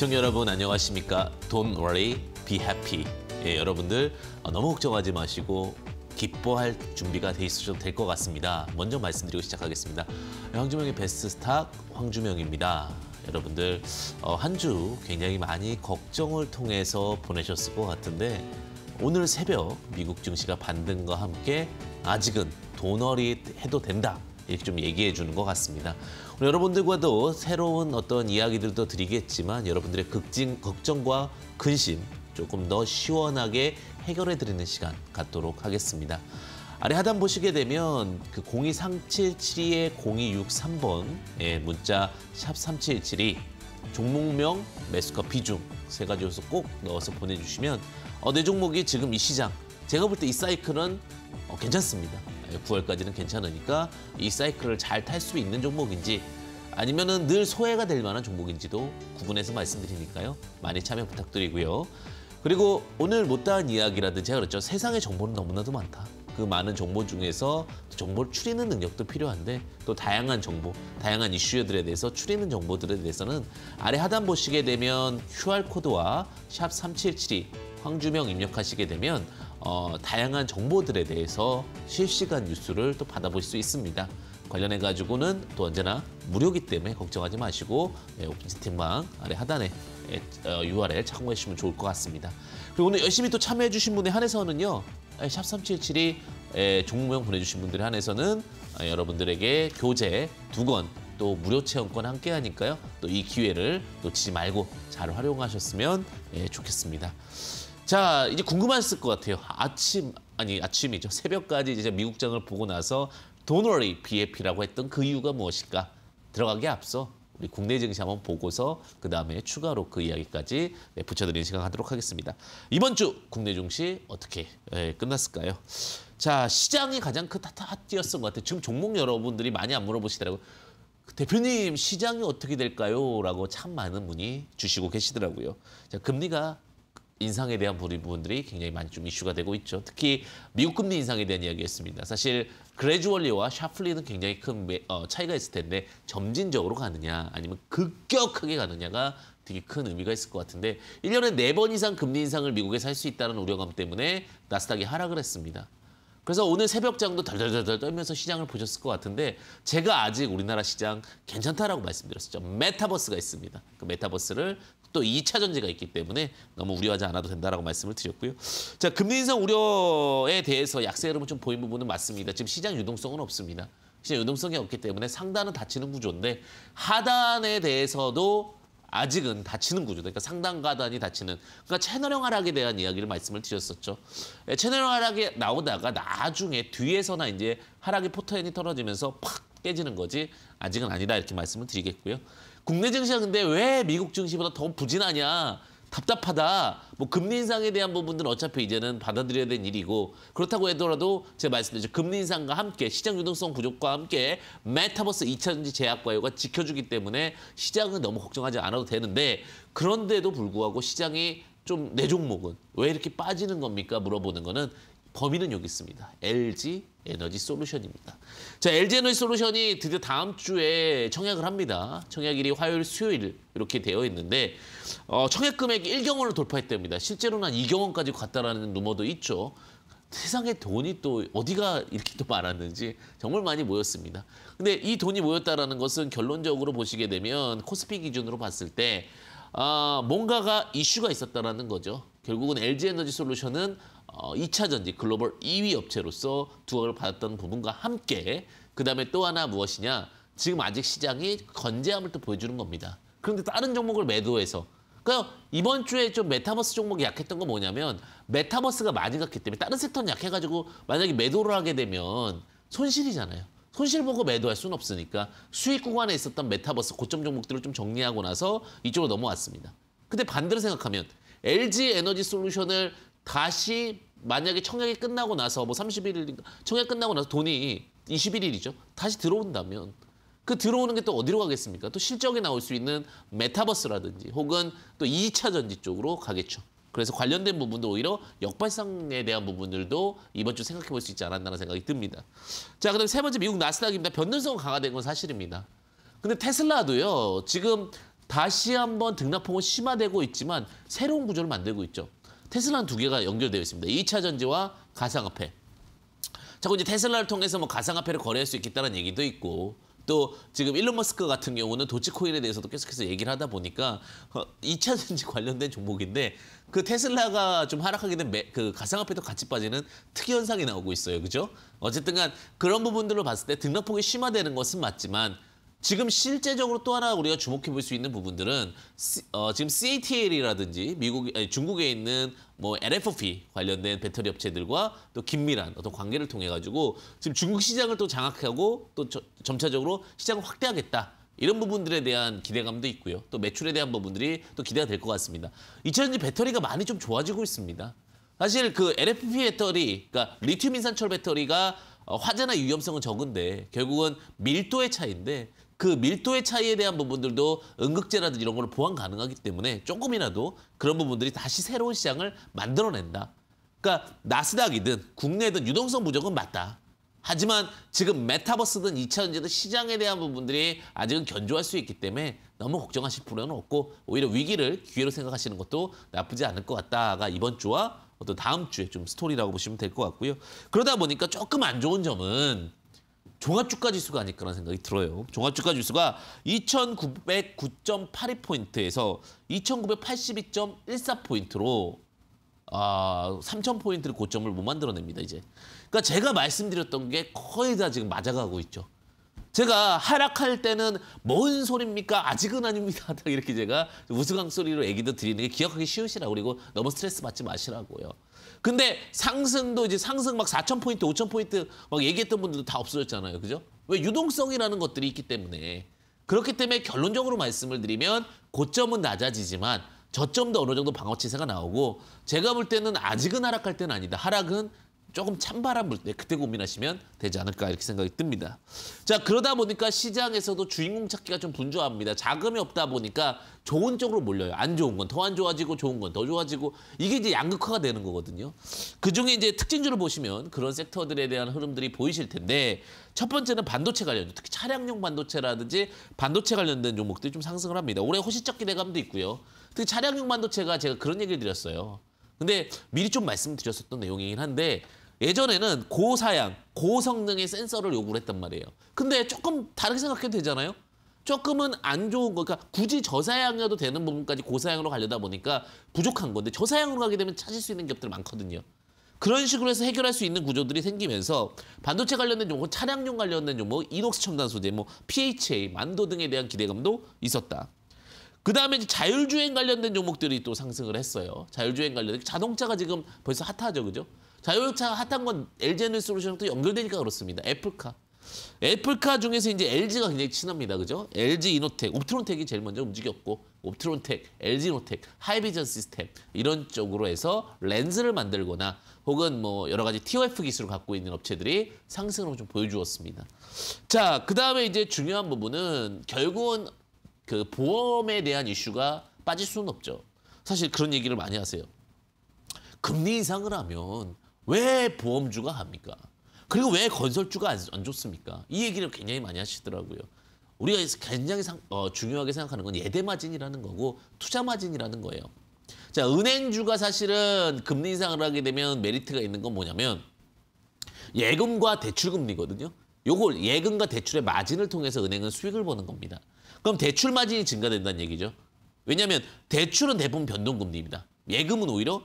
시청자 여러분 안녕하십니까? Don't worry, be happy. 예, 여러분들 어, 너무 걱정하지 마시고 기뻐할 준비가 돼 있으셔도 될 것 같습니다. 먼저 말씀드리고 시작하겠습니다. 황주명의 베스트 스탁 황주명입니다. 여러분들 어, 한주 굉장히 많이 걱정을 통해서 보내셨을 것 같은데 오늘 새벽 미국 증시가 반등과 함께 아직은 도널이 해도 된다 이렇게 좀 얘기해 주는 것 같습니다. 여러분들과도 새로운 어떤 이야기들도 드리겠지만 여러분들의 극진, 걱정과 근심 조금 더 시원하게 해결해드리는 시간 갖도록 하겠습니다. 아래 하단 보시게 되면 그 02377의 0263번의 문자 샵3 7 7 2 종목명, 매수가 비중 세 가지 요소 꼭 넣어서 보내주시면 어, 내 종목이 지금 이 시장 제가 볼 때 이 사이클은 어, 괜찮습니다. 9월까지는 예, 괜찮으니까 이 사이클을 잘 탈 수 있는 종목인지 아니면은 늘 소외가 될 만한 종목인지도 구분해서 말씀드리니까요. 많이 참여 부탁드리고요. 그리고 오늘 못다한 이야기라든지 제가 그랬죠. 세상에 정보는 너무나도 많다. 그 많은 정보 중에서 정보를 추리는 능력도 필요한데 또 다양한 정보, 다양한 이슈들에 대해서 추리는 정보들에 대해서는 아래 하단 보시게 되면 QR코드와 샵 3772 황주명 입력하시게 되면 어, 다양한 정보들에 대해서 실시간 뉴스를 또 받아볼 수 있습니다. 관련해 가지고는 또 언제나 무료기 때문에 걱정하지 마시고 예, 오픈 스팀방 아래 하단에 예, 어, URL 참고해주시면 좋을 것 같습니다. 그리고 오늘 열심히 또 참여해 주신 분에 한해서는요. 샵3 7 7이 예, 예 종목명 보내주신 분들에 한해서는 아, 여러분들에게 교재 두 권 또 무료 체험권 함께 하니까요. 또 이 기회를 놓치지 말고 잘 활용하셨으면 예, 좋겠습니다. 자 이제 궁금하셨을 것 같아요. 아침 아니 아침이죠. 새벽까지 이제 미국장을 보고 나서 도널리 BFP라고 했던 그 이유가 무엇일까? 들어가기 앞서 우리 국내 증시 한번 보고서 그 다음에 추가로 그 이야기까지 네, 붙여드리는 시간 하도록 하겠습니다. 이번 주 국내 증시 어떻게 네, 끝났을까요? 자 시장이 가장 큰 핫이었던 것 같아요. 지금 종목 여러분들이 많이 안 물어보시더라고요. 그 대표님 시장이 어떻게 될까요? 라고 참 많은 분이 주시고 계시더라고요. 자 금리가 인상에 대한 부분들이 굉장히 많이 좀 이슈가 되고 있죠. 특히 미국 금리 인상에 대한 이야기였습니다. 사실 그레주얼리와 샤플리는 굉장히 큰 매, 어, 차이가 있을 텐데 점진적으로 가느냐 아니면 급격하게 가느냐가 되게 큰 의미가 있을 것 같은데 1년에 4번 이상 금리 인상을 미국에서 할 수 있다는 우려감 때문에 나스닥이 하락을 했습니다. 그래서 오늘 새벽장도 덜덜덜덜 떨면서 시장을 보셨을 것 같은데 제가 아직 우리나라 시장 괜찮다라고 말씀드렸었죠. 메타버스가 있습니다. 그 메타버스를 또 2차 전지가 있기 때문에 너무 우려하지 않아도 된다라고 말씀을 드렸고요. 자, 금리 인상 우려에 대해서 약세 흐름을 좀 보인 부분은 맞습니다. 지금 시장 유동성은 없습니다. 시장 유동성이 없기 때문에 상단은 닫히는 구조인데 하단에 대해서도 아직은 닫히는 구조다. 그러니까 상단 가단이 닫히는 그러니까 채널형 하락에 대한 이야기를 말씀을 드렸었죠. 예, 채널형 하락이 나오다가 나중에 뒤에서나 이제 하락의 포트엔이 떨어지면서 팍 깨지는 거지 아직은 아니다 이렇게 말씀을 드리겠고요. 국내 증시가 근데 왜 미국 증시보다 더 부진하냐 답답하다. 뭐 금리 인상에 대한 부분들은 어차피 이제는 받아들여야 될 일이고 그렇다고 하더라도 제가 말씀드렸죠. 금리 인상과 함께 시장 유동성 부족과 함께 메타버스 2차전지 제약과유가 지켜주기 때문에 시장은 너무 걱정하지 않아도 되는데 그런데도 불구하고 시장이 좀 내 종목은 왜 이렇게 빠지는 겁니까? 물어보는 거는 범위는 여기 있습니다. LG, 에너지 솔루션입니다. 자, LG 에너지 솔루션이 드디어 다음 주에 청약을 합니다. 청약일이 화요일, 수요일 이렇게 되어 있는데 어, 청약 금액이 1경원을 돌파했답니다. 실제로는 한 2경원까지 갔다라는 루머도 있죠. 세상에 돈이 또 어디가 이렇게 또 많았는지 정말 많이 모였습니다. 근데 이 돈이 모였다라는 것은 결론적으로 보시게 되면 코스피 기준으로 봤을 때 아, 뭔가가 이슈가 있었다라는 거죠. 결국은 LG 에너지 솔루션은 2차 어, 전지 글로벌 2위 업체로서 두각을 받았던 부분과 함께 그다음에 또 하나 무엇이냐 지금 아직 시장이 건재함을 또 보여주는 겁니다. 그런데 다른 종목을 매도해서 그러니까 이번 주에 좀 메타버스 종목이 약했던 건 뭐냐면 메타버스가 많이 갔기 때문에 다른 섹터는 약해가지고 만약에 매도를 하게 되면 손실이잖아요. 손실 보고 매도할 수는 없으니까 수익 구간에 있었던 메타버스 고점 종목들을 좀 정리하고 나서 이쪽으로 넘어왔습니다. 근데 반대로 생각하면 LG 에너지 솔루션을 다시 만약에 청약이 끝나고 나서 뭐 31일 청약 끝나고 나서 돈이 21일이죠. 다시 들어온다면 그 들어오는 게 또 어디로 가겠습니까? 또 실적이 나올 수 있는 메타버스라든지 혹은 또 2차 전지 쪽으로 가겠죠. 그래서 관련된 부분도 오히려 역발상에 대한 부분들도 이번 주 생각해 볼 수 있지 않았나라는 생각이 듭니다. 자, 그다음 세 번째 미국 나스닥입니다. 변동성은 강화된 건 사실입니다. 근데 테슬라도요. 지금 다시 한번 등락폭은 심화되고 있지만 새로운 구조를 만들고 있죠. 테슬라는 두 개가 연결되어 있습니다. 2차 전지와 가상화폐. 자꾸 이제 테슬라를 통해서 뭐 가상화폐를 거래할 수 있겠다는 얘기도 있고 또 지금 일론 머스크 같은 경우는 도치코인에 대해서도 계속해서 얘기를 하다 보니까 2차 어, 전지 관련된 종목인데 그 테슬라가 좀 하락하게 된그 가상화폐도 같이 빠지는 특이 현상이 나오고 있어요. 그죠? 어쨌든 간 그런 부분들로 봤을 때 등락폭이 심화되는 것은 맞지만 지금 실제적으로 또 하나 우리가 주목해 볼 수 있는 부분들은 어, 지금 CATL이라든지 미국 아니, 중국에 있는 뭐 LFP 관련된 배터리 업체들과 또 긴밀한 어떤 관계를 통해 가지고 지금 중국 시장을 또 장악하고 또 저, 점차적으로 시장을 확대하겠다. 이런 부분들에 대한 기대감도 있고요. 또 매출에 대한 부분들이 또 기대가 될 것 같습니다. 2차전지 배터리가 많이 좀 좋아지고 있습니다. 사실 그 LFP 배터리, 그러니까 리튬 인산철 배터리가 어, 화재나 위험성은 적은데 결국은 밀도의 차이인데 그 밀도의 차이에 대한 부분들도 응급제라든지 이런 걸로 보완 가능하기 때문에 조금이라도 그런 부분들이 다시 새로운 시장을 만들어낸다. 그러니까 나스닥이든 국내든 유동성 부족은 맞다. 하지만 지금 메타버스든 2차전지든 시장에 대한 부분들이 아직은 견조할 수 있기 때문에 너무 걱정하실 필요는 없고 오히려 위기를 기회로 생각하시는 것도 나쁘지 않을 것 같다가 이번 주와 어떤 다음 주에 좀 스토리라고 보시면 될 것 같고요. 그러다 보니까 조금 안 좋은 점은 종합주가 지수가 아닐까라는 생각이 들어요. 종합주가 지수가 2,909.82포인트에서 2,982.14포인트로 아, 3,000포인트를 고점을 못 만들어냅니다, 이제. 그러니까 제가 말씀드렸던 게 거의 다 지금 맞아가고 있죠. 제가 하락할 때는 뭔 소리입니까? 아직은 아닙니다. 이렇게 제가 우스갯소리로 얘기도 드리는 게 기억하기 쉬우시라고 그리고 너무 스트레스 받지 마시라고요. 근데 상승도 이제 상승 막 사천 포인트 오천 포인트막 얘기했던 분들도 다 없어졌잖아요. 그죠? 왜 유동성이라는 것들이 있기 때문에 그렇기 때문에 결론적으로 말씀을 드리면 고점은 낮아지지만 저점도 어느 정도 방어 치세가 나오고 제가 볼 때는 아직은 하락할 때는 아니다. 하락은 조금 찬바람 불때 그때 고민하시면 되지 않을까 이렇게 생각이 듭니다. 자 그러다 보니까 시장에서도 주인공 찾기가 좀 분주합니다. 자금이 없다 보니까 좋은 쪽으로 몰려요. 안 좋은 건 더 안 좋아지고 좋은 건 더 좋아지고 이게 이제 양극화가 되는 거거든요. 그중에 이제 특징주를 보시면 그런 섹터들에 대한 흐름들이 보이실 텐데 첫 번째는 반도체 관련, 특히 차량용 반도체라든지 반도체 관련된 종목들이 좀 상승을 합니다. 올해 호시적 기대감도 있고요. 특히 차량용 반도체가 제가 그런 얘기를 드렸어요. 근데 미리 좀 말씀드렸었던 내용이긴 한데 예전에는 고사양, 고성능의 센서를 요구를 했단 말이에요. 근데 조금 다르게 생각해도 되잖아요. 조금은 안 좋은 거니까 그러니까 굳이 저사양이어도 되는 부분까지 고사양으로 가려다 보니까 부족한 건데 저사양으로 가게 되면 찾을 수 있는 기업들 많거든요. 그런 식으로 해서 해결할 수 있는 구조들이 생기면서 반도체 관련된 종목, 차량용 관련된 종목, 이녹스 첨단 소재, 뭐 PHA, 만도 등에 대한 기대감도 있었다. 그다음에 자율주행 관련된 종목들이 또 상승을 했어요. 자율주행 관련된 자동차가 지금 벌써 핫하죠, 그죠? 자율차 핫한 건 LG 에너지 솔루션도 연결되니까 그렇습니다. 애플카. 애플카 중에서 이제 LG가 굉장히 친합니다. 그죠? LG 이노텍, 옵트론텍이 제일 먼저 움직였고 옵트론텍, LG 이노텍, 하이비전 시스템 이런 쪽으로 해서 렌즈를 만들거나 혹은 뭐 여러 가지 TOF 기술을 갖고 있는 업체들이 상승을좀 보여주었습니다. 자, 그다음에 이제 중요한 부분은 결국은 그 보험에 대한 이슈가 빠질 수는 없죠. 사실 그런 얘기를 많이 하세요. 금리 인상을 하면 왜 보험주가 합니까? 그리고 왜 건설주가 안 좋습니까? 이 얘기를 굉장히 많이 하시더라고요. 우리가 굉장히 상, 어, 중요하게 생각하는 건 예대 마진이라는 거고 투자 마진이라는 거예요. 자, 은행주가 사실은 금리 인상을 하게 되면 메리트가 있는 건 뭐냐면 예금과 대출 금리거든요. 요걸 예금과 대출의 마진을 통해서 은행은 수익을 보는 겁니다. 그럼 대출 마진이 증가된다는 얘기죠. 왜냐하면 대출은 대부분 변동금리입니다. 예금은 오히려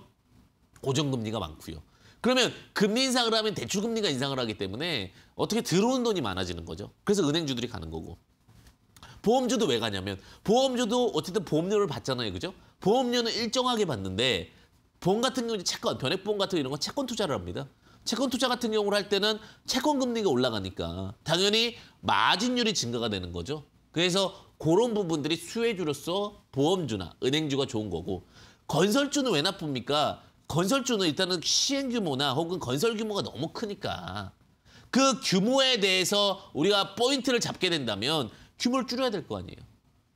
고정금리가 많고요. 그러면 금리 인상을 하면 대출 금리가 인상을 하기 때문에 어떻게 들어온 돈이 많아지는 거죠. 그래서 은행주들이 가는 거고. 보험주도 왜 가냐면 보험주도 어쨌든 보험료를 받잖아요. 그죠? 보험료는 일정하게 받는데 보험 같은 경우 는 채권, 변액보험 같은 이런 건 채권 투자를 합니다. 채권 투자 같은 경우를 할 때는 채권 금리가 올라가니까 당연히 마진율이 증가가 되는 거죠. 그래서 그런 부분들이 수혜주로서 보험주나 은행주가 좋은 거고 건설주는 왜 나쁩니까? 건설주는 일단은 시행 규모나 혹은 건설 규모가 너무 크니까 그 규모에 대해서 우리가 포인트를 잡게 된다면 규모를 줄여야 될 거 아니에요.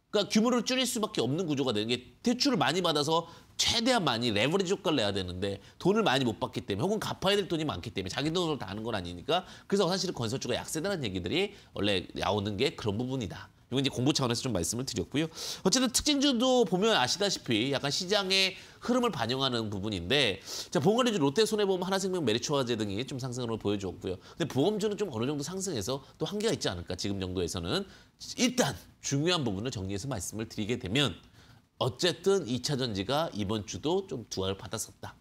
그러니까 규모를 줄일 수밖에 없는 구조가 되는 게 대출을 많이 받아서 최대한 많이 레버리지 효과를 내야 되는데 돈을 많이 못 받기 때문에 혹은 갚아야 될 돈이 많기 때문에 자기 돈으로 다 하는 건 아니니까 그래서 사실 건설주가 약세다라는 얘기들이 원래 나오는 게 그런 부분이다. 이건 이제 공부 차원에서 좀 말씀을 드렸고요. 어쨌든 특징주도 보면 아시다시피 약간 시장의 흐름을 반영하는 부분인데 자봉험관리주 롯데손해보험 하나생명 메리츠화재 등이 좀 상승으로 보여주었고요. 근데 보험주는 좀 어느 정도 상승해서 또 한계가 있지 않을까 지금 정도에서는 일단 중요한 부분을 정리해서 말씀을 드리게 되면 어쨌든 이차 전지가 이번 주도 좀 두알를 받았었다.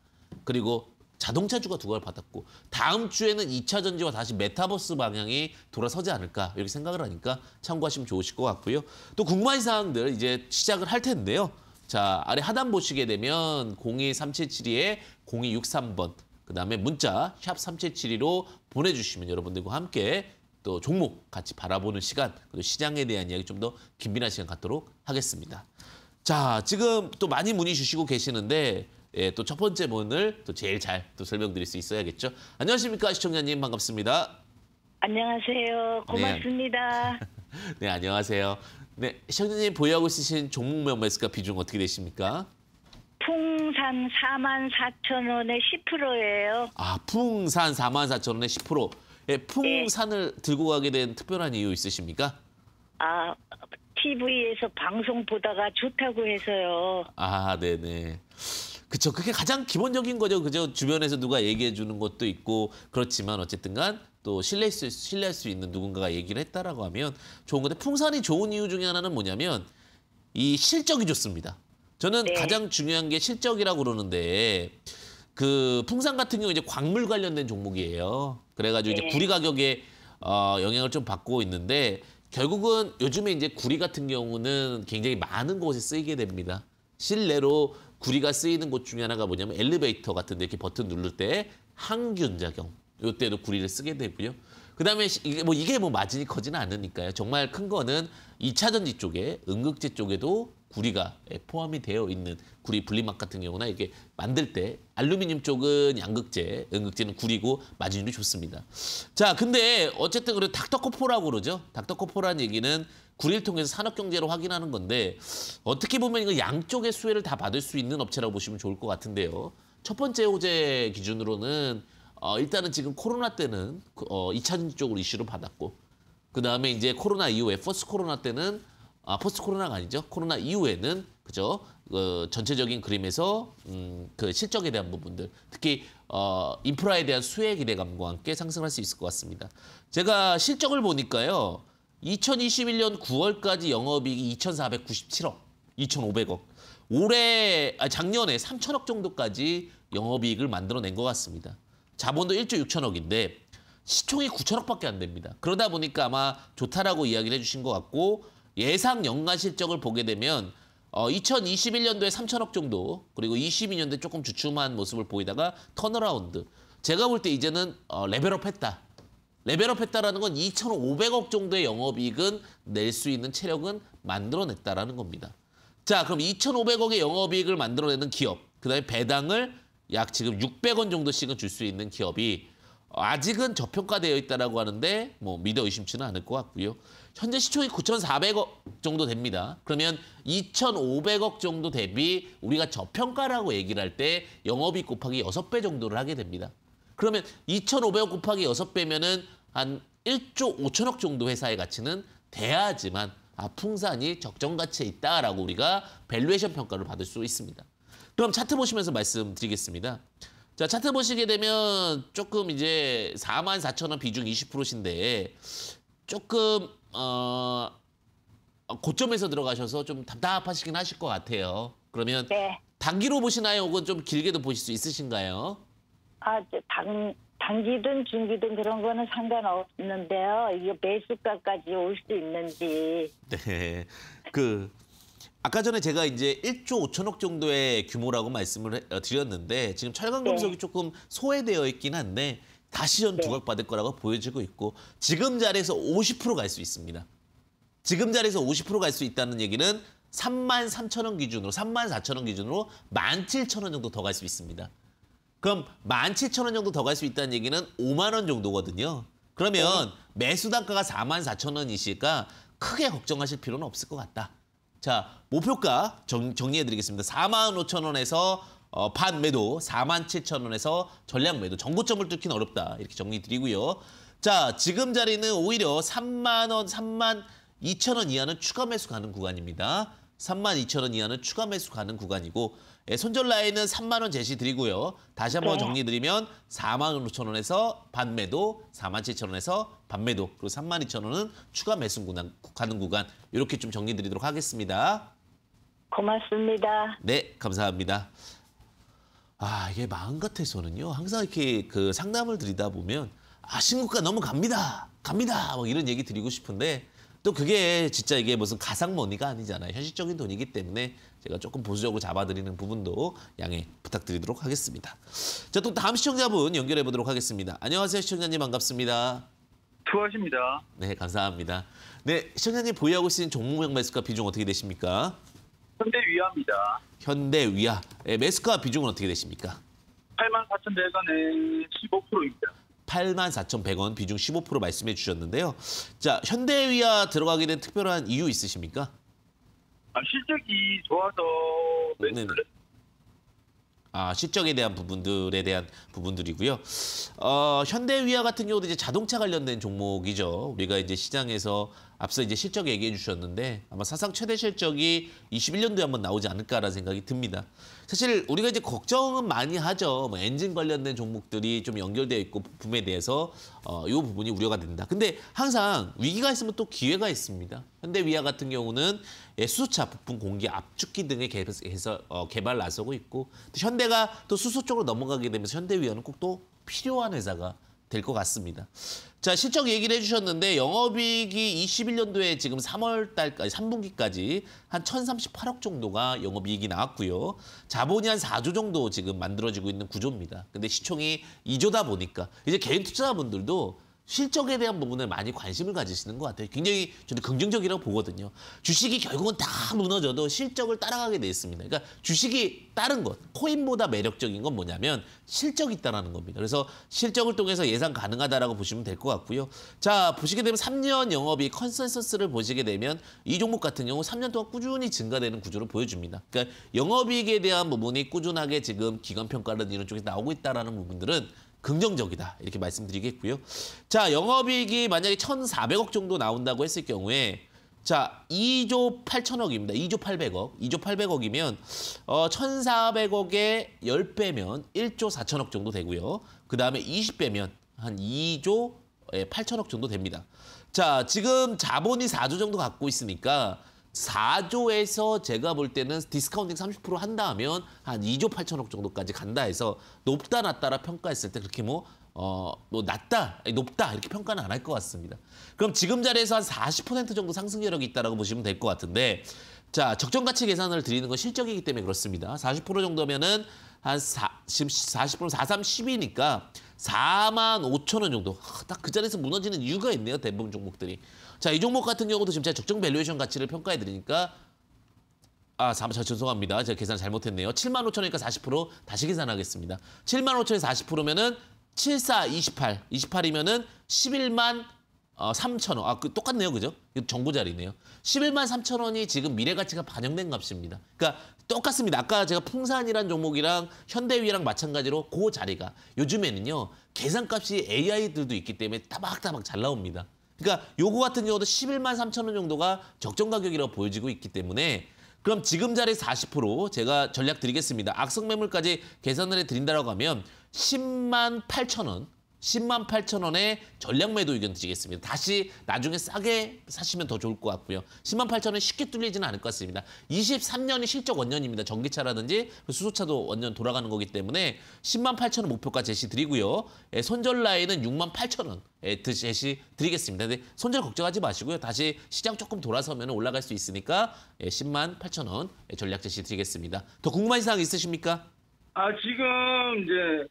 그리고 자동차주가 두각을 받았고 다음 주에는 2차 전지와 다시 메타버스 방향이 돌아서지 않을까 이렇게 생각을 하니까 참고하시면 좋으실 것 같고요. 또 궁금한 사항들 이제 시작을 할 텐데요. 자 아래 하단 보시게 되면 023772에 0263번 그다음에 문자 샵 3772로 보내주시면 여러분들과 함께 또 종목 같이 바라보는 시간 그리고 시장에 대한 이야기 좀 더 긴밀한 시간 갖도록 하겠습니다. 자 지금 또 많이 문의 주시고 계시는데 예, 또 첫 번째 문을 또 제일 잘 또 설명드릴 수 있어야겠죠. 안녕하십니까 시청자님 반갑습니다. 안녕하세요. 고맙습니다. 네, 네 안녕하세요. 네, 시청자님 보유하고 있으신 종목명 매수가 비중 어떻게 되십니까? 풍산 4만 4천 원에 10%예요. 아, 풍산 4만 4천 원에 10%. 예, 풍산을 네. 들고 가게 된 특별한 이유 있으십니까? 아, TV에서 방송 보다가 좋다고 해서요. 아, 네네. 그쵸. 그게 가장 기본적인 거죠. 그죠. 주변에서 누가 얘기해 주는 것도 있고 그렇지만 어쨌든간 또 신뢰할 수, 신뢰할 수 있는 누군가가 얘기를 했다라고 하면 좋은 건데 풍산이 좋은 이유 중에 하나는 뭐냐면 이 실적이 좋습니다. 저는 네. 가장 중요한 게 실적이라고 그러는데 그 풍산 같은 경우 이제 광물 관련된 종목이에요. 그래가지고 네. 이제 구리 가격에 어, 영향을 좀 받고 있는데 결국은 요즘에 이제 구리 같은 경우는 굉장히 많은 곳에 쓰이게 됩니다. 실내로 구리가 쓰이는 곳 중에 하나가 뭐냐면 엘리베이터 같은 데 이렇게 버튼 누를 때 항균 작용. 요때도 구리를 쓰게 되고요. 그다음에 이게 뭐 이게 뭐 마진이 커지는 않으니까요. 정말 큰 거는 이차 전지 쪽에 응급제 쪽에도 구리가 예, 포함이 되어 있는 구리 분리막 같은 경우나 이게 만들 때 알루미늄 쪽은 양극재, 음극재는 구리고 마진율이 좋습니다. 자, 근데 어쨌든 그래 닥터코포라고 그러죠. 닥터코포라는 얘기는 구리를 통해서 산업경제로 확인하는 건데 어떻게 보면 이거 양쪽의 수혜를 다 받을 수 있는 업체라고 보시면 좋을 것 같은데요. 첫 번째 호재 기준으로는 어, 일단은 지금 코로나 때는 그, 어, 2차전지 쪽으로 이슈를 받았고 그 다음에 이제 코로나 이후에 퍼스 코로나 때는 아, 포스트 코로나가 아니죠. 코로나 이후에는 그죠? 그 전체적인 그림에서 음, 그 실적에 대한 부분들, 특히 어, 인프라에 대한 수혜 기대감과 함께 상승할 수 있을 것 같습니다. 제가 실적을 보니까요. 2021년 9월까지 영업이익이 2,497억, 2,500억. 올해 아, 작년에 3천억 정도까지 영업이익을 만들어낸 것 같습니다. 자본도 1조 6천억인데 시총이 9천억밖에 안 됩니다. 그러다 보니까 아마 좋다라고 이야기를 해주신 것 같고 예상 연간 실적을 보게 되면 어, 2021년도에 3천억 정도 그리고 22년도에 조금 주춤한 모습을 보이다가 턴어라운드 제가 볼 때 이제는 어, 레벨업 했다 레벨업 했다라는 건 2,500억 정도의 영업이익은 낼 수 있는 체력은 만들어냈다라는 겁니다 자 그럼 2,500억의 영업이익을 만들어내는 기업 그 다음에 배당을 약 지금 600원 정도씩은 줄 수 있는 기업이 아직은 저평가되어 있다라고 하는데 뭐 믿어 의심치는 않을 것 같고요. 현재 시총이 9,400억 정도 됩니다. 그러면 2,500억 정도 대비 우리가 저평가라고 얘기를 할 때영업이 곱하기 6배 정도를 하게 됩니다. 그러면 2,500억 곱하기 6배면은 한 1조 5천억 정도 회사의 가치는 돼야지만 아, 풍산이 적정 가치에 있다라고 우리가 밸류에이션 평가를 받을 수 있습니다. 그럼 차트 보시면서 말씀드리겠습니다. 자, 차트 보시게 되면 조금 이제 4만 4천 원 비중 20%신데 조금 어, 고점에서 들어가셔서 좀 답답하시긴 하실 것 같아요. 그러면 네. 단기로 보시나요? 혹은 좀 길게도 보실 수 있으신가요? 아, 당, 단기든 중기든 그런 거는 상관없는데요. 이게 매수가까지 올수도 있는지. 네. 그 아까 전에 제가 이제 1조 5천억 정도의 규모라고 말씀을 어, 드렸는데 지금 철강 금속이 네. 조금 소외되어 있긴 한데 다시 전 네. 두각받을 거라고 보여지고 있고 지금 자리에서 50%갈 수 있습니다. 지금 자리에서 50%갈 수 있다는 얘기는 3만 3천 원 기준으로 3만 4천 원 기준으로 1만 7천 원 정도 더 갈 수 있습니다. 그럼 1만 7천 원 정도 더 갈 수 있다는 얘기는 5만 원 정도거든요. 그러면 매수 단가가 4만 4천 원이시니까 크게 걱정하실 필요는 없을 것 같다. 자, 목표가 정, 정리해드리겠습니다. 4만 5천 원에서 어, 판 매도 4만 7천 원에서 전량 매도 전고점을 뚫긴 어렵다 이렇게 정리 드리고요. 자 지금 자리는 오히려 3만 원, 3만 2천 원 이하는 추가 매수 가는 구간입니다. 3만 2천 원 이하는 추가 매수 가는 구간이고 예, 손절 라인은 3만 원 제시 드리고요. 다시 한번 네. 정리 드리면 4만 5천 원에서 반매도, 4만 7천 원에서 반매도, 그리고 3만 2천 원은 추가 매수 구간, 가는 구간 이렇게 좀 정리 드리도록 하겠습니다. 고맙습니다. 네, 감사합니다. 아, 이게 마음 같아서는요. 항상 이렇게 그 상담을 드리다 보면 아, 신고가 너무 갑니다 갑니다. 막 뭐 이런 얘기 드리고 싶은데 또 그게 진짜 이게 무슨 가상 머니가 아니잖아요. 현실적인 돈이기 때문에 제가 조금 보수적으로 잡아드리는 부분도 양해 부탁드리도록 하겠습니다. 자, 또 다음 시청자분 연결해 보도록 하겠습니다. 안녕하세요, 시청자님 반갑습니다. 투어십니다. 네, 감사합니다. 네, 시청자님 보유하고 계신 종목명 매수가 비중 어떻게 되십니까? 현대위아입니다. 현대위아. 예, 매수가 비중은 어떻게 되십니까? 84,100원에 15%입니다. 84,100원 비중 15% 말씀해 주셨는데요. 자, 현대위아 들어가게 된 특별한 이유 있으십니까? 아, 실적이 좋아서 매수를 아, 실적에 대한 부분들에 대한 부분들이고요. 어, 현대위아 같은 경우도 이제 자동차 관련된 종목이죠. 우리가 이제 시장에서 앞서 이제 실적 얘기해 주셨는데 아마 사상 최대 실적이 21년도에 한번 나오지 않을까라는 생각이 듭니다. 사실 우리가 이제 걱정은 많이 하죠. 뭐 엔진 관련된 종목들이 좀 연결되어 있고 부품에 대해서 어, 이 부분이 우려가 된다. 근데 항상 위기가 있으면 또 기회가 있습니다. 현대위아 같은 경우는 예, 수소차 부품 공기 압축기 등의 개발해서 어, 개발 나서고 있고 또 현대가 또 수소 쪽으로 넘어가게 되면서 현대위아는 꼭 또 필요한 회사가 될것 같습니다. 자, 실적 얘기를 해주셨는데 영업이익이 21년도에 지금 3월 달까지 3분기까지 한 1,038억 정도가 영업이익이 나왔고요. 자본이 한 4조 정도 지금 만들어지고 있는 구조입니다. 근데 시총이 2조다 보니까 이제 개인 투자자분들도 실적에 대한 부분에 많이 관심을 가지시는 것 같아요. 굉장히 저도 긍정적이라고 보거든요. 주식이 결국은 다 무너져도 실적을 따라가게 돼 있습니다. 그러니까 주식이 다른 것, 코인보다 매력적인 건 뭐냐면 실적이 있다는 겁니다. 그래서 실적을 통해서 예상 가능하다라고 보시면 될 것 같고요. 자, 보시게 되면 3년 영업이 컨센서스를 보시게 되면 이 종목 같은 경우 3년 동안 꾸준히 증가되는 구조를 보여줍니다. 그러니까 영업이익에 대한 부분이 꾸준하게 지금 기관 평가를 이런 쪽에 나오고 있다는 부분들은 긍정적이다 이렇게 말씀드리겠고요. 자 영업이익이 만약에 1,400억 정도 나온다고 했을 경우에 자 2조 8천억입니다. 2조 800억, 2조 800억이면 어, 1,400억에 10배면 1조 4천억 정도 되고요. 그 다음에 20배면 한 2조 8천억 예, 정도 됩니다. 자 지금 자본이 4조 정도 갖고 있으니까 4조에서 제가 볼 때는 디스카운팅 30% 한다 면한 2조 8천억 정도까지 간다 해서 높다 낮다라 평가했을 때 그렇게 뭐 어, 뭐 낮다, 높다 이렇게 평가는 안 할 것 같습니다. 그럼 지금 자리에서 한 40% 정도 상승 여력이 있다고 라 보시면 될 것 같은데 자 적정 가치 계산을 드리는 건 실적이기 때문에 그렇습니다. 40% 정도면은 한 40, 40% 4, 3, 10이니까 4 5 0 0 0원 정도. 딱 그 자리에서 무너지는 이유가 있네요. 대부분 종목들이. 자, 이 종목 같은 경우도 지금 제가 적정 밸류에이션 가치를 평가해 드리니까 아, 잠시 죄송합니다. 제가 계산 잘못했네요. 7만 5천이니까 40% 다시 계산하겠습니다. 7만 5천에 40%면은 74, 28. 28이면은 11만 어, 3천 원. 아, 그 똑같네요. 그죠? 정보 자리네요. 11만 3천 원이 지금 미래 가치가 반영된 값입니다. 그러니까 똑같습니다. 아까 제가 풍산이란 종목이랑 현대위랑 마찬가지로 그 자리가 요즘에는요. 계산값이 AI들도 있기 때문에 따박따박 잘 나옵니다. 그러니까 요거 같은 경우도 11만 3천 원 정도가 적정 가격이라고 보여지고 있기 때문에 그럼 지금 자리 40% 제가 전략 드리겠습니다. 악성 매물까지 계산을 해드린다라고 하면 10만 8천 원 10만 8천 원에 전략 매도 의견 드리겠습니다. 다시 나중에 싸게 사시면 더 좋을 것 같고요. 10만 8천 원 쉽게 뚫리지는 않을 것 같습니다. 23년이 실적 원년입니다. 전기차라든지 수소차도 원년 돌아가는 거기 때문에 10만 8천 원 목표가 제시 드리고요. 예, 손절 라인은 6만 8천 원 예, 제시 드리겠습니다. 손절 걱정하지 마시고요. 다시 시장 조금 돌아서면 올라갈 수 있으니까 예, 10만 8천 원 전략 제시 드리겠습니다. 더 궁금한 사항 있으십니까? 아 지금 이제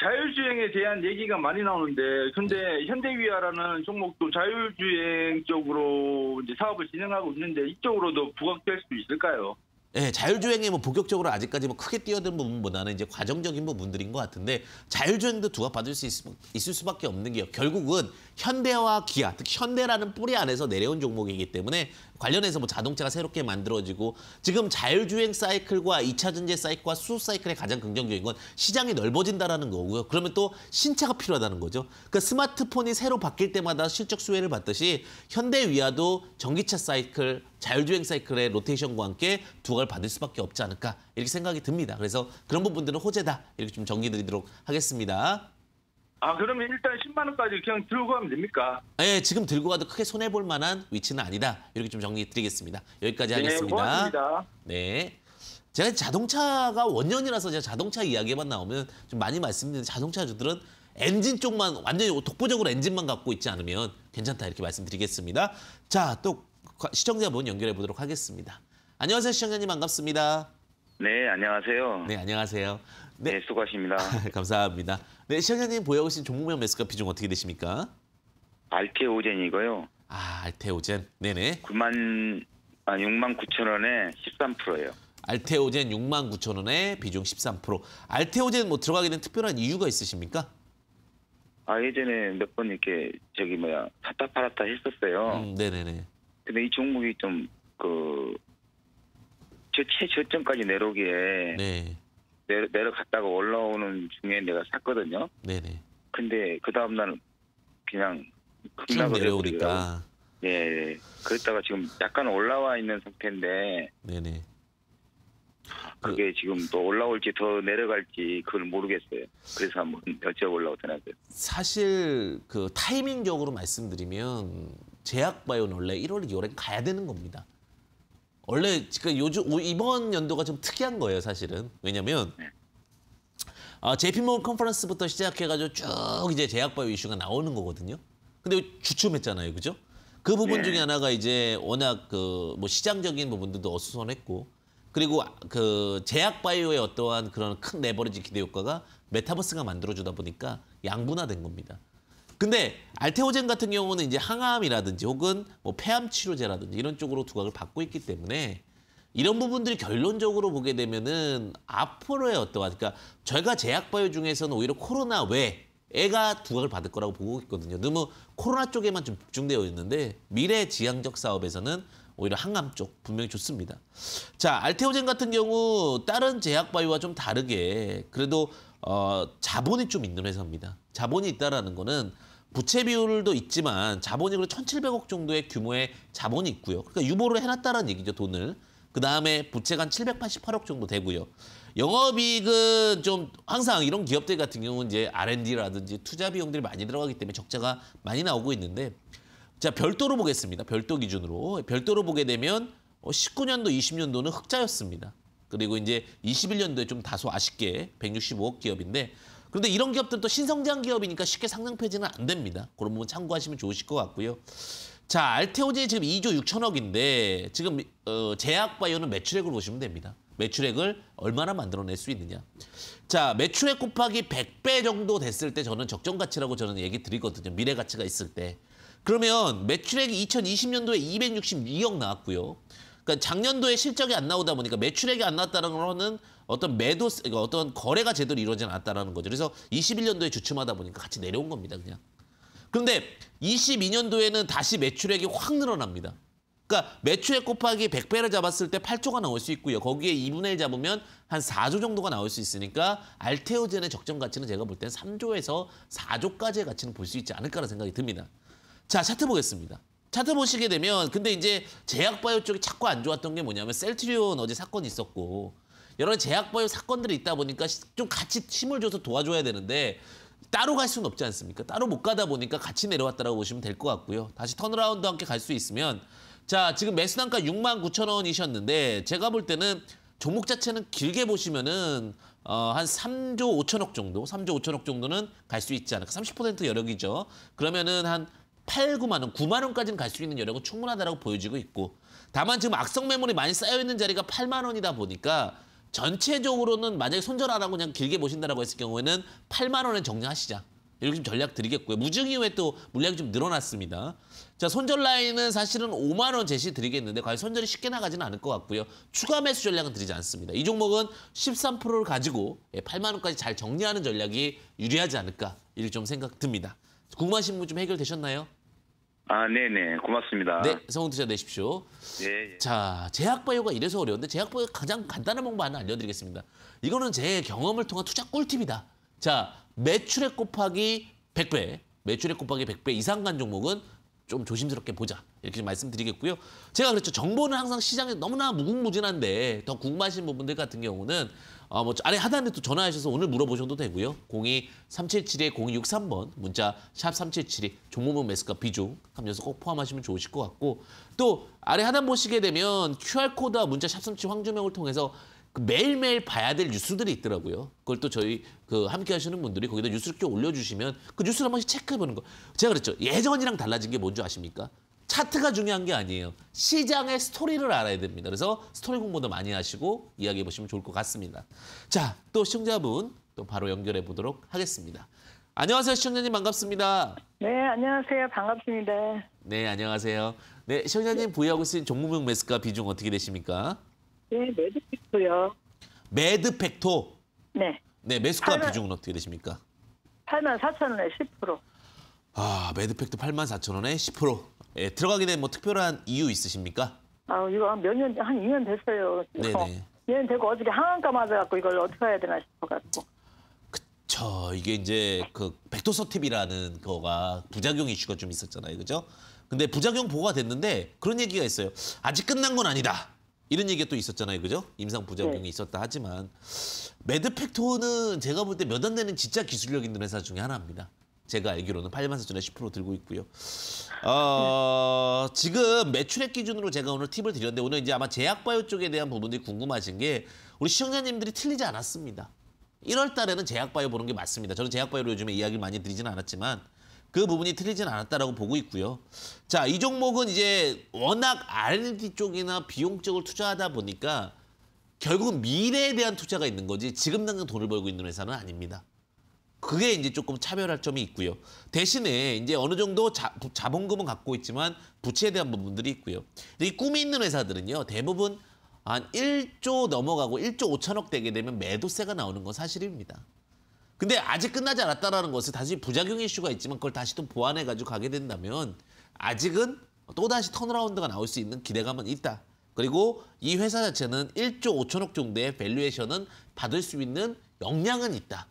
자율주행에 대한 얘기가 많이 나오는데 근데 현대위아라는 종목도 자율주행 쪽으로 이제 사업을 진행하고 있는데 이쪽으로도 부각될 수 있을까요? 네, 자율주행이 뭐 본격적으로 아직까지 뭐 크게 뛰어든 부분보다는 이제 과정적인 부분들인 것 같은데 자율주행도 두각받을 수 있, 을 수밖에 없는 게요. 결국은 현대와 기아, 특히 현대라는 뿌리 안에서 내려온 종목이기 때문에 관련해서 뭐 자동차가 새롭게 만들어지고 지금 자율주행 사이클과 2차 전지 사이클과 수소 사이클의 가장 긍정적인 건 시장이 넓어진다라는 거고요. 그러면 또 신차가 필요하다는 거죠. 그러니까 스마트폰이 새로 바뀔 때마다 실적 수혜를 받듯이 현대위아도 전기차 사이클, 자율주행 사이클의 로테이션과 함께 두각을 받을 수밖에 없지 않을까 이렇게 생각이 듭니다. 그래서 그런 부분들은 호재다 이렇게 좀 정리 드리도록 하겠습니다. 아 그러면 일단 10만 원까지 그냥 들고 가면 됩니까? 예, 지금 들고 가도 크게 손해 볼 만한 위치는 아니다. 이렇게 좀 정리해 드리겠습니다. 여기까지 네, 하겠습니다. 고맙습니다. 네. 제가 자동차가 원년이라서 제가 자동차 이야기만 나오면 좀 많이 말씀드리는 자동차주들은 엔진 쪽만 완전히 독보적으로 엔진만 갖고 있지 않으면 괜찮다 이렇게 말씀드리겠습니다. 자, 또 시청자분 연결해 보도록 하겠습니다. 안녕하세요, 시청자님 반갑습니다. 네, 안녕하세요. 네, 안녕하세요. 네, 네 수고하십니다. 감사합니다. 네, 시청자님 보여오신 종목명 매수가 비중 어떻게 되십니까? 알테오젠이고요. 아, 알테오젠. 네네. 9만, 아, 6만 9천 원에 13%예요. 알테오젠 6만 9천 원에 비중 13%. 알테오젠 뭐 들어가게 된 특별한 이유가 있으십니까? 아, 예전에 몇 번 이렇게 저기 뭐야 샀다 팔았다 했었어요. 음, 네네네. 근데 이 종목이 좀그 최저점까지 내려오기에 네. 내려, 내려갔다가 올라오는 중에 내가 샀거든요. 네네. 근데 그 다음 날 그냥 급락을 내려오니까. 예, 예, 그랬다가 지금 약간 올라와 있는 상태인데. 네네. 그게 그 지금 또 올라올지 더 내려갈지 그걸 모르겠어요. 그래서 한번 여쭤보려고 전화드요 사실 그 타이밍적으로 말씀드리면 제약바이오는 원래 1월, 2월에 가야 되는 겁니다. 원래 지금 요즘 이번 연도가 좀 특이한 거예요, 사실은. 왜냐면 네. 아, 제피 모건 컨퍼런스부터 시작해가지고 쭉 이제 제약바이오 이슈가 나오는 거거든요. 근데 주춤했잖아요, 그죠? 그 부분 네. 중에 하나가 이제 워낙 그 뭐 시장적인 부분들도 어수선했고 그리고 그 제약 바이오의 어떠한 그런 큰 레버리지 기대 효과가 메타버스가 만들어주다 보니까 양분화된 겁니다. 근데 알테오젠 같은 경우는 이제 항암이라든지 혹은 뭐 폐암 치료제라든지 이런 쪽으로 두각을 받고 있기 때문에 이런 부분들이 결론적으로 보게 되면은 앞으로의 어떠한 그러니까 저희가 제약 바이오 중에서는 오히려 코로나 외 애가 두각을 받을 거라고 보고 있거든요. 너무 코로나 쪽에만 좀 집중되어 있는데 미래 지향적 사업에서는 오히려 항암 쪽 분명히 좋습니다. 자, 알테오젠 같은 경우 다른 제약 바이오와 좀 다르게 그래도 어, 자본이 좀 있는 회사입니다. 자본이 있다라는 거는 부채 비율도 있지만 자본이 그 1,700억 정도의 규모의 자본이 있고요. 그러니까 유보를 해놨다는 얘기죠, 돈을. 그다음에 부채가 한 788억 정도 되고요. 영업이익은 좀 항상 이런 기업들 같은 경우는 이제 R&D라든지 투자 비용들이 많이 들어가기 때문에 적자가 많이 나오고 있는데 자 별도로 보겠습니다. 별도 기준으로. 별도로 보게 되면 19년도, 어, 20년도는 흑자였습니다. 그리고 이제 21년도에 좀 다소 아쉽게 165억 기업인데 그런데 이런 기업들은 또 신성장 기업이니까 쉽게 상장 폐지는 안 됩니다. 그런 부분 참고하시면 좋으실 것 같고요. 자, 알테오제 지금 2조 6천억인데 지금 어, 제약바이오는 매출액을 보시면 됩니다. 매출액을 얼마나 만들어낼 수 있느냐. 자, 매출액 곱하기 100배 정도 됐을 때 저는 적정 가치라고 저는 얘기 드리거든요. 미래 가치가 있을 때. 그러면 매출액이 2020년도에 262억 나왔고요. 그러니까 작년도에 실적이 안 나오다 보니까 매출액이 안 났다는 거는 어떤 매도 그러니까 어떤 거래가 제대로 이루어지지 않았다는 거죠. 그래서 21년도에 주춤하다 보니까 같이 내려온 겁니다. 그냥. 그런데 22년도에는 다시 매출액이 확 늘어납니다. 그러니까 매출액 곱하기 100배를 잡았을 때 8조가 나올 수 있고요. 거기에 2분의 1 잡으면 한 4조 정도가 나올 수 있으니까 알테오젠의 적정 가치는 제가 볼 때는 3조에서 4조까지의 가치는 볼 수 있지 않을까라는 생각이 듭니다. 자, 차트 보겠습니다. 차트 보시게 되면 근데 이제 제약바이오 쪽이 자꾸 안 좋았던 게 뭐냐면 셀트리온 어제 사건이 있었고 여러 제약바이오 사건들이 있다 보니까 좀 같이 힘을 줘서 도와줘야 되는데 따로 갈 수는 없지 않습니까? 따로 못 가다 보니까 같이 내려왔다라고 보시면 될 것 같고요. 다시 턴어라운드 함께 갈 수 있으면 자 지금 매수 단가 6만 9천 원이셨는데 제가 볼 때는 종목 자체는 길게 보시면은 어, 한 3조 5천억 정도, 3조 5천억 정도는 갈 수 있지 않을까. 30% 여력이죠. 그러면은 한 8, 9만 원, 9만 원까지는 갈 수 있는 여력은 충분하다고 보여지고 있고 다만 지금 악성 매물이 많이 쌓여있는 자리가 8만 원이다 보니까 전체적으로는 만약에 손절 안 하고 그냥 길게 보신다라고 했을 경우에는 8만 원에 정리하시자. 이렇게 좀 전략 드리겠고요. 무증 이후에 또 물량이 좀 늘어났습니다. 자, 손절 라인은 사실은 5만 원 제시 드리겠는데 과연 손절이 쉽게 나가지는 않을 것 같고요. 추가 매수 전략은 드리지 않습니다. 이 종목은 13%를 가지고 8만 예, 원까지 잘 정리하는 전략이 유리하지 않을까 이렇게 좀 생각 듭니다. 궁금하신 분 좀 해결되셨나요? 아, 네네. 고맙습니다. 네, 성공 투자 되십시오. 예, 예, 자, 제약바이오가 이래서 어려운데 제약바이오 가장 간단한 방법 하나 알려드리겠습니다. 이거는 제 경험을 통한 투자 꿀팁이다. 자, 매출액 곱하기 100배, 매출액 곱하기 100배 이상 간 종목은 좀 조심스럽게 보자 이렇게 말씀드리겠고요. 제가 그랬죠. 정보는 항상 시장에 너무나 무궁무진한데 더 궁금하신 부분들 같은 경우는 어, 뭐 아래 하단에 또 전화하셔서 오늘 물어보셔도 되고요. 0 2 3 7 7 0 6 3번 문자 샵 377이 종목은매스가 비중 함에서꼭 포함하시면 좋으실 것 같고 또 아래 하단 보시게 되면 QR코드와 문자 샵 37 황주명을 통해서 그 매일매일 봐야 될 뉴스들이 있더라고요. 그걸 또 저희 그 함께 하시는 분들이 거기다 뉴스를 쭉 올려주시면 그 뉴스를 한 번씩 체크해보는 거. 제가 그랬죠. 예전이랑 달라진 게 뭔지 아십니까? 차트가 중요한 게 아니에요. 시장의 스토리를 알아야 됩니다. 그래서 스토리 공부도 많이 하시고 이야기해 보시면 좋을 것 같습니다. 자, 또 시청자분 또 바로 연결해 보도록 하겠습니다. 안녕하세요, 시청자님 반갑습니다. 네, 안녕하세요. 반갑습니다. 네, 안녕하세요. 네, 시청자님 보유하고 있신 종목명 매스가 비중 어떻게 되십니까? 네, 매드팩토요. 매드팩토? 네. 네, 매수가 8만, 비중은 어떻게 되십니까? 8만 4천 원에 10%. 아, 매드팩토 8만 4천 원에 10%. 예, 들어가게 된뭐 특별한 이유 있으십니까? 아 이거 몇년한 2년 됐어요. 네 2년 어, 예, 되고 어저께 항암가 맞아갖고 이걸 어떻게 해야 되나 싶어갖고. 그쵸 이게 이제 그 백도서팁이라는 거가 부작용 이슈가 좀 있었잖아요, 그죠? 근데 부작용 보고가 됐는데 그런 얘기가 있어요. 아직 끝난 건 아니다. 이런 얘기가 또 있었잖아요, 그죠? 임상 부작용이 네. 있었다 하지만 메드팩토는 제가 볼 때 몇 안 되는 진짜 기술력 있는 회사 중에 하나입니다. 제가 알기로는 8만 4천에 10% 들고 있고요. 어, 지금 매출액 기준으로 제가 오늘 팁을 드렸는데 오늘 이제 아마 제약바이오 쪽에 대한 부분들이 궁금하신 게 우리 시청자님들이 틀리지 않았습니다. 1월 달에는 제약바이오 보는 게 맞습니다. 저는 제약바이오로 요즘에 이야기를 많이 드리지 않았지만 그 부분이 틀리진 않았다라고 보고 있고요. 자, 이 종목은 이제 워낙 R&D 쪽이나 비용 쪽을 투자하다 보니까 결국 미래에 대한 투자가 있는 거지 지금 당장 돈을 벌고 있는 회사는 아닙니다. 그게 이제 조금 차별할 점이 있고요. 대신에 이제 어느 정도 자, 본금은 갖고 있지만 부채에 대한 부분들이 있고요. 이 꿈이 있는 회사들은요. 대부분 한 1조 넘어가고 1조 5천억 되게 되면 매도세가 나오는 건 사실입니다. 근데 아직 끝나지 않았다라는 것은 다시 부작용 이슈가 있지만 그걸 다시 또 보완해가지고 가게 된다면 아직은 또다시 턴어라운드가 나올 수 있는 기대감은 있다. 그리고 이 회사 자체는 1조 5천억 정도의 밸류에이션은 받을 수 있는 역량은 있다.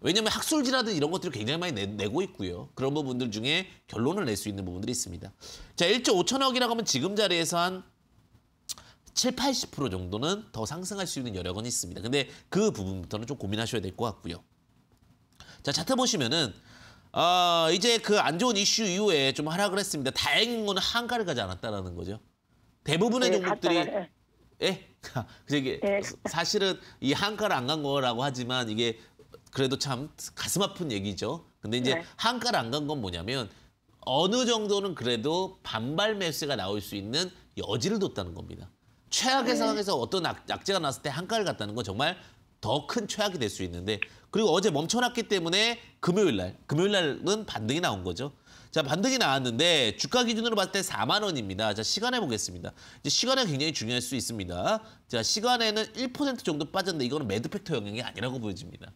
왜냐하면 학술지라든 지 이런 것들을 굉장히 많이 내, 고 있고요. 그런 부분들 중에 결론을 낼 수 있는 부분들이 있습니다. 자, 1조 5천억이라고 하면 지금 자리에서 한 7, 80% 정도는 더 상승할 수 있는 여력은 있습니다. 근데 그 부분부터는 좀 고민하셔야 될 것 같고요. 자, 차트 보시면은 어, 이제 그 안 좋은 이슈 이후에 좀 하락을 했습니다. 다행인 거는 한가를 가지 않았다라는 거죠. 대부분의 네, 종목들이 네. 예? 그게 네. 사실은 이 한가를 안 간 거라고 하지만 이게 그래도 참 가슴 아픈 얘기죠. 근데 이제 네. 한가를 안 간 건 뭐냐면 어느 정도는 그래도 반발 매수가 나올 수 있는 여지를 뒀다는 겁니다. 최악의 네. 상황에서 어떤 악, 재가 났을 때 한가를 갔다는 건 정말 더 큰 최악이 될 수 있는데 그리고 어제 멈춰놨기 때문에 금요일 날 금요일 날은 반등이 나온 거죠. 자 반등이 나왔는데 주가 기준으로 봤을 때 4만 원입니다. 자 시간에 보겠습니다. 이제 시간에 굉장히 중요할 수 있습니다. 자 시간에는 1% 정도 빠졌는데 이거는 매드 팩터 영향이 아니라고 보여집니다.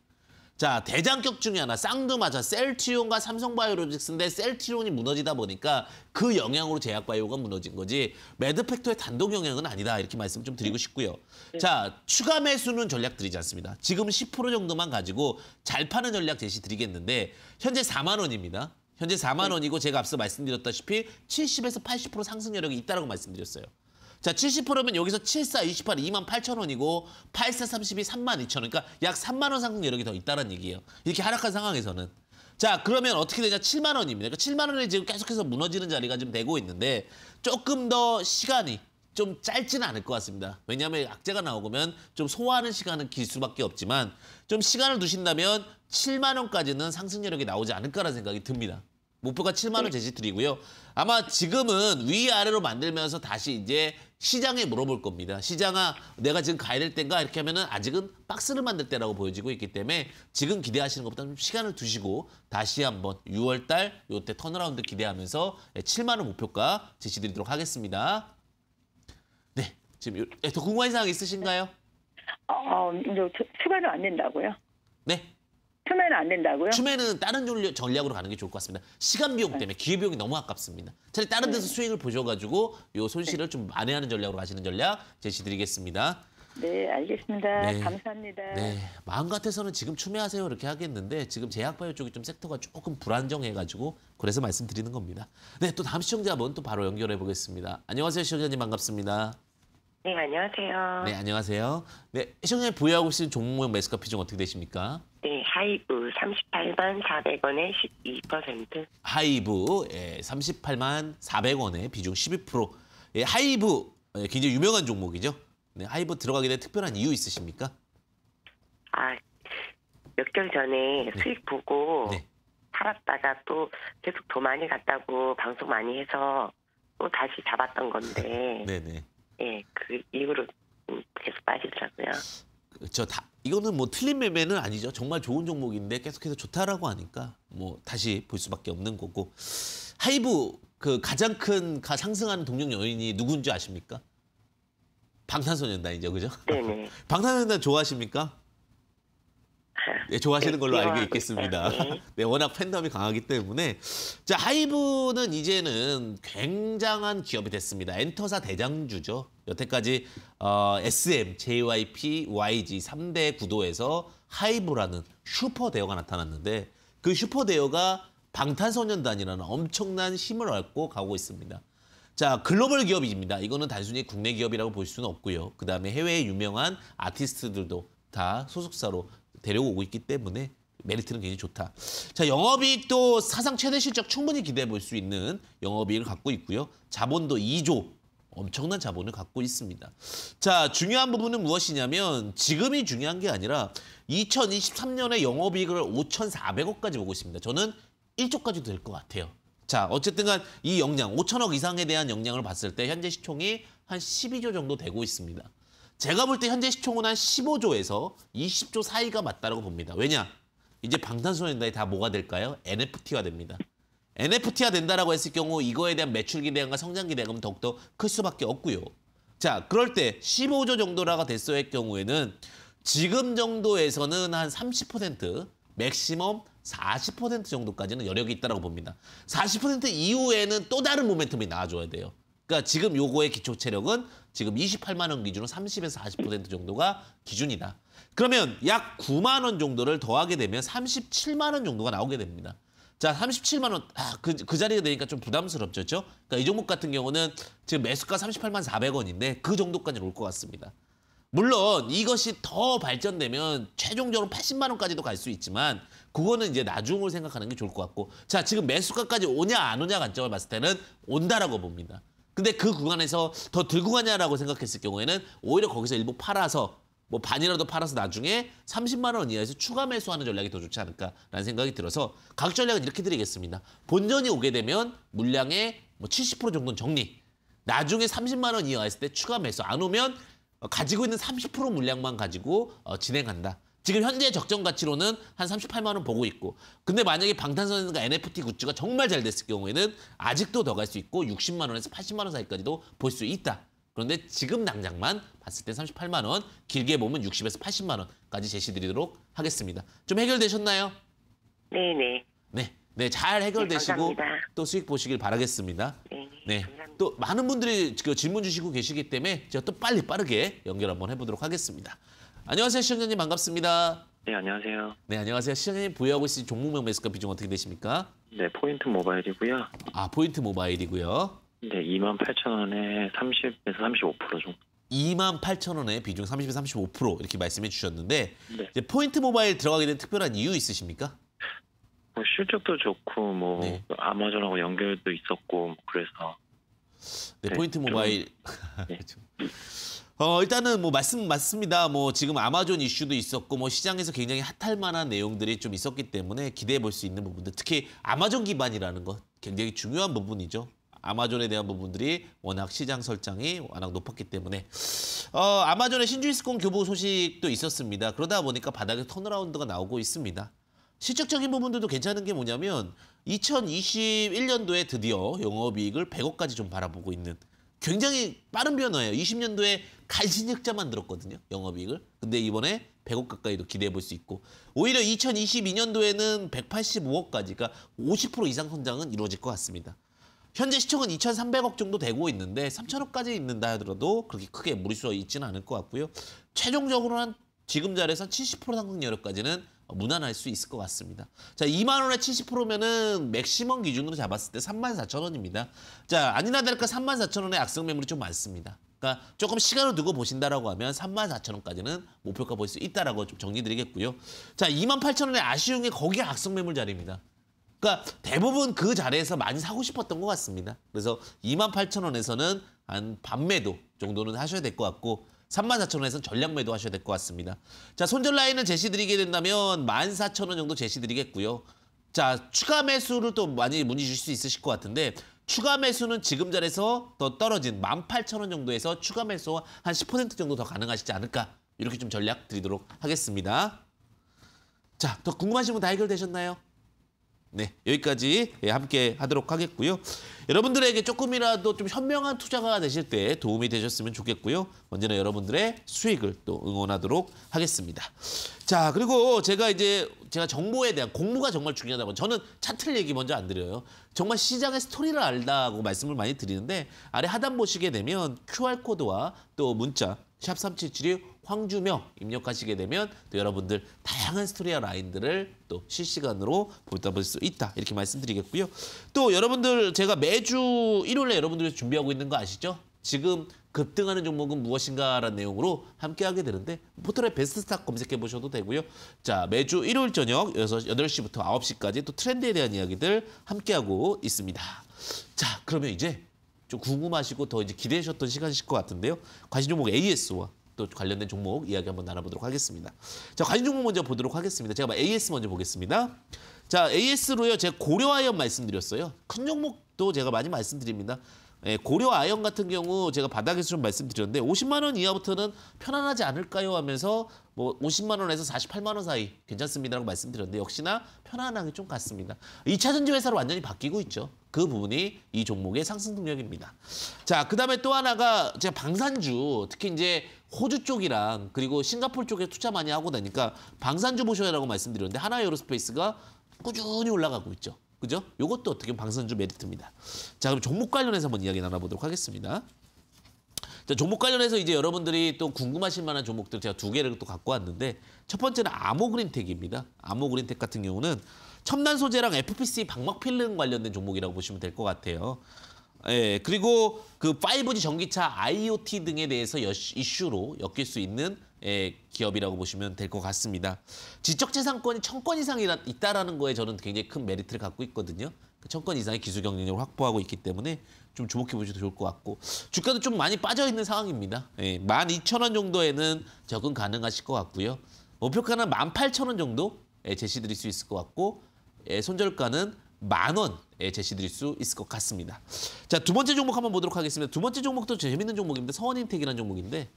자 대장격 중에 하나 쌍두마차 셀트리온과 삼성바이오로직스인데 셀트리온이 무너지다 보니까 그 영향으로 제약바이오가 무너진 거지 매드팩토의 단독 영향은 아니다 이렇게 말씀 좀 드리고 싶고요. 네. 자 추가 매수는 전략 드리지 않습니다. 지금 10% 정도만 가지고 잘 파는 전략 제시 드리겠는데 현재 4만 원입니다. 현재 4만 원이고 제가 앞서 말씀드렸다시피 70에서 80% 상승 여력이 있다고 말씀드렸어요. 자, 70%면 여기서 74, 28, 2만 8천 원이고 84, 32, 3만 2천 원. 그러니까 약 3만 원 상승 여력이 더 있다는 얘기예요. 이렇게 하락한 상황에서는. 자, 그러면 어떻게 되냐? 7만 원입니다. 그러니까 7만 원이 지금 계속해서 무너지는 자리가 좀 되고 있는데 조금 더 시간이 좀 짧지는 않을 것 같습니다. 왜냐하면 악재가 나오면 좀 소화하는 시간은 길 수밖에 없지만 좀 시간을 두신다면 7만 원까지는 상승 여력이 나오지 않을까라는 생각이 듭니다. 목표가 7만 원제시드리고요 아마 지금은 위아래로 만들면서 다시 이제 시장에 물어볼 겁니다. 시장아 내가 지금 가야 될 때인가 이렇게 하면은 아직은 박스를 만들 때라고 보여지고 있기 때문에 지금 기대하시는 것보다 좀 시간을 두시고 다시 한번 6월 달 요때 턴어라운드 기대하면서 7만 예, 원 목표가 제시드리도록 하겠습니다. 네, 지금 예, 더 궁금한 사항 있으신가요? 어, 어 이제 추가로 안 된다고요? 네, 투매는 안 된다고요? 투매는 다른 전략으로 가는 게 좋을 것 같습니다. 시간 비용 때문에 기회 비용이 너무 아깝습니다. 차라리 다른 네. 데서 수익을 보셔가지고 요 손실을 네. 좀 만회하는 전략으로 가시는 전략 제시드리겠습니다. 네, 알겠습니다. 네. 감사합니다. 네, 마음 같아서는 지금 추매하세요 이렇게 하겠는데 지금 제약바이오 쪽이 좀 섹터가 조금 불안정해가지고 그래서 말씀드리는 겁니다. 네, 또 다음 시청자 한또 바로 연결해 보겠습니다. 안녕하세요, 시청자님 반갑습니다. 네, 안녕하세요. 네, 안녕하세요. 네, 시청자님 보유하고 계신 종목 매스카 비중 어떻게 되십니까? 하이브 38만 400원에 12%. 하이브 예, 38만 400원에 비중 12%. 예, 하이브 예, 굉장히 유명한 종목이죠. 네, 하이브 들어가게 된 특별한 이유 있으십니까? 아, 몇 개월 전에 네. 수익 보고 네. 팔았다가 또 계속 더 많이 갔다고 방송 많이 해서 또 다시 잡았던 건데. 네네. 네. 예, 그 이후로 계속 빠지더라고요. 그저 다, 이거는 뭐 틀린 매매는 아니죠. 정말 좋은 종목인데 계속해서 좋다라고 하니까 뭐 다시 볼 수밖에 없는 거고 하이브 그 가장 큰 가 상승하는 동력 요인이 누군지 아십니까? 방탄소년단이죠, 그죠? 네네. 네. 방탄소년단 좋아하십니까? 네. 네, 좋아하시는 걸로 네. 알고 있겠습니다. 네. 네, 워낙 팬덤이 강하기 때문에 자 하이브는 이제는 굉장한 기업이 됐습니다. 엔터사 대장주죠. 여태까지 어, SM, JYP, YG 삼대 구도에서 하이브라는 슈퍼 대어가 나타났는데 그 슈퍼 대어가 방탄소년단이라는 엄청난 힘을 얻고 가고 있습니다. 자 글로벌 기업입니다. 이거는 단순히 국내 기업이라고 볼 수는 없고요. 그 다음에 해외에 유명한 아티스트들도 다 소속사로 데려오고 있기 때문에 메리트는 굉장히 좋다. 자, 영업이익도 사상 최대 실적 충분히 기대해 볼 수 있는 영업이익을 갖고 있고요. 자본도 2조 엄청난 자본을 갖고 있습니다. 자, 중요한 부분은 무엇이냐면 지금이 중요한 게 아니라 2023년에 영업이익을 5,400억까지 보고 있습니다. 저는 1조까지도 될 것 같아요. 자, 어쨌든 간이 역량, 5천억 이상에 대한 역량을 봤을 때 현재 시총이 한 12조 정도 되고 있습니다. 제가 볼 때 현재 시총은 한 15조에서 20조 사이가 맞다라고 봅니다. 왜냐? 이제 방탄소년단이 다 뭐가 될까요? NFT가 됩니다. NFT가 된다라고 했을 경우 이거에 대한 매출 기대감과 성장 기대감은 더욱더 클 수밖에 없고요. 자, 그럴 때 15조 정도라고 됐을 경우에는 지금 정도에서는 한30% 맥시멈 40% 정도까지는 여력이 있다고 봅니다. 40% 이후에는 또 다른 모멘텀이 나와줘야 돼요. 그러니까 지금 요거의 기초 체력은 지금 28만 원 기준으로 30에서 40% 정도가 기준이다. 그러면 약 9만 원 정도를 더하게 되면 37만 원 정도가 나오게 됩니다. 자, 37만 원, 아, 그, 그 자리가 되니까 좀 부담스럽죠, 그죠그니까이 종목 같은 경우는 지금 매수가 38만 400원인데 그정도까지올 것 같습니다. 물론 이것이 더 발전되면 최종적으로 80만 원까지도 갈 수 있지만 그거는 이제 나중을 생각하는 게 좋을 것 같고 자 지금 매수가까지 오냐 안 오냐 관점을 봤을 때는 온다라고 봅니다. 근데 그 구간에서 더 들고 가냐라고 생각했을 경우에는 오히려 거기서 일부 팔아서 뭐 반이라도 팔아서 나중에 30만 원 이하에서 추가 매수하는 전략이 더 좋지 않을까라는 생각이 들어서 각 전략은 이렇게 드리겠습니다. 본전이 오게 되면 물량의 뭐 70% 정도는 정리. 나중에 30만 원 이하 였을때 추가 매수 안 오면 어, 가지고 있는 30% 물량만 가지고 어, 진행한다. 지금 현재 적정 가치로는 한 38만 원 보고 있고 근데 만약에 방탄소년단과 NFT 굿즈가 정말 잘 됐을 경우에는 아직도 더 갈 수 있고 60만 원에서 80만 원 사이까지도 볼 수 있다. 그런데 지금 당장만 봤을 때 38만 원, 길게 보면 60에서 80만 원까지 제시드리도록 하겠습니다. 좀 해결되셨나요? 네네. 네. 네, 잘 해결되시고 네, 또 수익 보시길 바라겠습니다. 네, 네. 감사합니다. 또 많은 분들이 그 질문 주시고 계시기 때문에 제가 또 빨리 빠르게 연결 한번 해보도록 하겠습니다. 안녕하세요, 시청자님 반갑습니다. 네, 안녕하세요. 네, 안녕하세요. 시청자님 보유하고 있으신 종목명 매수가 비중 어떻게 되십니까? 네, 포인트 모바일이고요. 아, 포인트 모바일이고요. 네, 2만 8천 원에 30에서 35% 정도. 2만 8천 원에 비중 30에서 35% 이렇게 말씀해 주셨는데 네. 이제 포인트 모바일 들어가게 된 특별한 이유 있으십니까? 뭐 실적도 좋고 뭐 네. 아마존하고 연결도 있었고 뭐, 그래서 네, 네 포인트 모바일 네. 좀... 네. 어, 일단은 뭐 말씀 맞습니다. 뭐 지금 아마존 이슈도 있었고 뭐 시장에서 굉장히 핫할 만한 내용들이 좀 있었기 때문에 기대해 볼 수 있는 부분들 특히 아마존 기반이라는 것 굉장히 중요한 부분이죠. 아마존에 대한 부분들이 워낙 시장 설정이 워낙 높았기 때문에 어, 아마존의 신주이스콘 교부 소식도 있었습니다. 그러다 보니까 바닥에 턴어라운드가 나오고 있습니다. 실적적인 부분들도 괜찮은 게 뭐냐면 2021년도에 드디어 영업이익을 100억까지 좀 바라보고 있는 굉장히 빠른 변화예요. 20년도에 간신흑자 만들었거든요. 영업이익을. 근데 이번에 100억 가까이도 기대해 볼 수 있고 오히려 2022년도에는 185억까지 그러니까 50% 이상 성장은 이루어질 것 같습니다. 현재 시총은 2,300억 정도 되고 있는데 3,000억까지 있는다 하더라도 그렇게 크게 무리수가 있지는 않을 것 같고요. 최종적으로는 지금 자리에서 70% 상승 여력까지는 무난할 수 있을 것 같습니다. 자, 2만 원에 70%면은 맥시멈 기준으로 잡았을 때 3만 4천 원입니다. 자, 아니나 다를까 3만 4천 원의 악성 매물이 좀 많습니다. 그러니까 조금 시간을 두고 보신다라고 하면 3 4 0 0원까지는 목표가 보일 수 있다라고 좀 정리드리겠고요. 자, 2 8 0 0원의 아쉬운 게 거기가 악성 매물 자리입니다. 그러니까 대부분 그 자리에서 많이 사고 싶었던 것 같습니다. 그래서 2 8 0 0원에서는한 반매도 정도는 하셔야 될 것 같고 34,000원에서 전략 매도하셔야 될 것 같습니다. 자, 손절 라인을 제시드리게 된다면 14,000원 정도 제시드리겠고요. 자, 추가 매수를 또 많이 문의 주실 수 있으실 것 같은데 추가 매수는 지금 자리에서 더 떨어진 18,000원 정도에서 추가 매수 한 10% 정도 더 가능하시지 않을까 이렇게 좀 전략 드리도록 하겠습니다. 자, 더 궁금하신 분 다 해결되셨나요? 네, 여기까지 함께 하도록 하겠고요. 여러분들에게 조금이라도 좀 현명한 투자가 되실 때 도움이 되셨으면 좋겠고요. 언제나 여러분들의 수익을 또 응원하도록 하겠습니다. 자, 그리고 제가 이제 제가 정보에 대한 공부가 정말 중요하다고 저는 차트를 얘기 먼저 안 드려요. 정말 시장의 스토리를 알다고 말씀을 많이 드리는데 아래 하단 보시게 되면 QR코드와 또 문자 샵 377이 황주명 입력하시게 되면 또 여러분들 다양한 스토리와 라인들을 또 실시간으로 보답할수 있다 이렇게 말씀드리겠고요. 또 여러분들 제가 매주 일요일에 여러분들이 준비하고 있는 거 아시죠? 지금 급등하는 종목은 무엇인가라는 내용으로 함께하게 되는데 포털에 베스트스탁 검색해 보셔도 되고요. 자 매주 일요일 저녁 6, 8시부터 9시까지 또 트렌드에 대한 이야기들 함께하고 있습니다. 자 그러면 이제 좀 궁금하시고 더 이제 기대하셨던 시간이실 것 같은데요. 관심 종목 AS와 또 관련된 종목 이야기 한번 나눠보도록 하겠습니다. 자, 관심 종목 먼저 보도록 하겠습니다. 제가 AS 먼저 보겠습니다. 자, AS로요. 제가 고려아연 말씀드렸어요. 큰 종목도 제가 많이 말씀드립니다. 예, 고려 아연 같은 경우 제가 바닥에서 좀 말씀드렸는데 50만 원 이하부터는 편안하지 않을까요 하면서 뭐 50만 원에서 48만 원 사이 괜찮습니다라고 말씀드렸는데 역시나 편안하게 좀 갔습니다. 2차전지 회사로 완전히 바뀌고 있죠. 그 부분이 이 종목의 상승 동력입니다. 자, 그다음에 또 하나가 제가 방산주 특히 이제 호주 쪽이랑 그리고 싱가폴 쪽에 투자 많이 하고 나니까 방산주 보셔야라고 말씀드렸는데 하나 에어로스페이스가 꾸준히 올라가고 있죠. 그죠? 요것도 어떻게 방산주 메리트입니다. 자, 그럼 종목 관련해서 한번 이야기 나눠보도록 하겠습니다. 자, 종목 관련해서 이제 여러분들이 또 궁금하실 만한 종목들 제가 두 개를 또 갖고 왔는데 첫 번째는 암호그린텍입니다. 암호그린텍 같은 경우는 첨단 소재랑 FPC 방막 필름 관련된 종목이라고 보시면 될 것 같아요. 예, 그리고 그 5G 전기차 IoT 등에 대해서 이슈로 엮일 수 있는 예, 기업이라고 보시면 될 것 같습니다. 지적재산권이 천권 이상 이 있다라는 거에 저는 굉장히 큰 메리트를 갖고 있거든요. 천권 그 이상의 기술 경쟁력을 확보하고 있기 때문에 좀 주목해 보셔도 좋을 것 같고 주가도 좀 많이 빠져 있는 상황입니다. 예, 12,000원 정도에는 적응 가능하실 것 같고요. 목표가는 18,000원 정도 예, 제시드릴 수 있을 것 같고 예, 손절가는 만 원에 제시드릴 수 있을 것 같습니다. 자, 두 번째 종목 한번 보도록 하겠습니다. 두 번째 종목도 재밌는 종목입니다. 서원인텍이라는 종목인데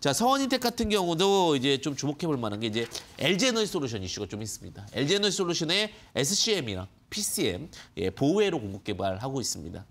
자, 서원인텍 같은 경우도 이제 좀 주목해 볼 만한 게 이제 LG 에너지 솔루션 이슈가 좀 있습니다. LG 에너지 솔루션의 SCM이랑 PCM, 예, 보호회로 공급 개발하고 있습니다.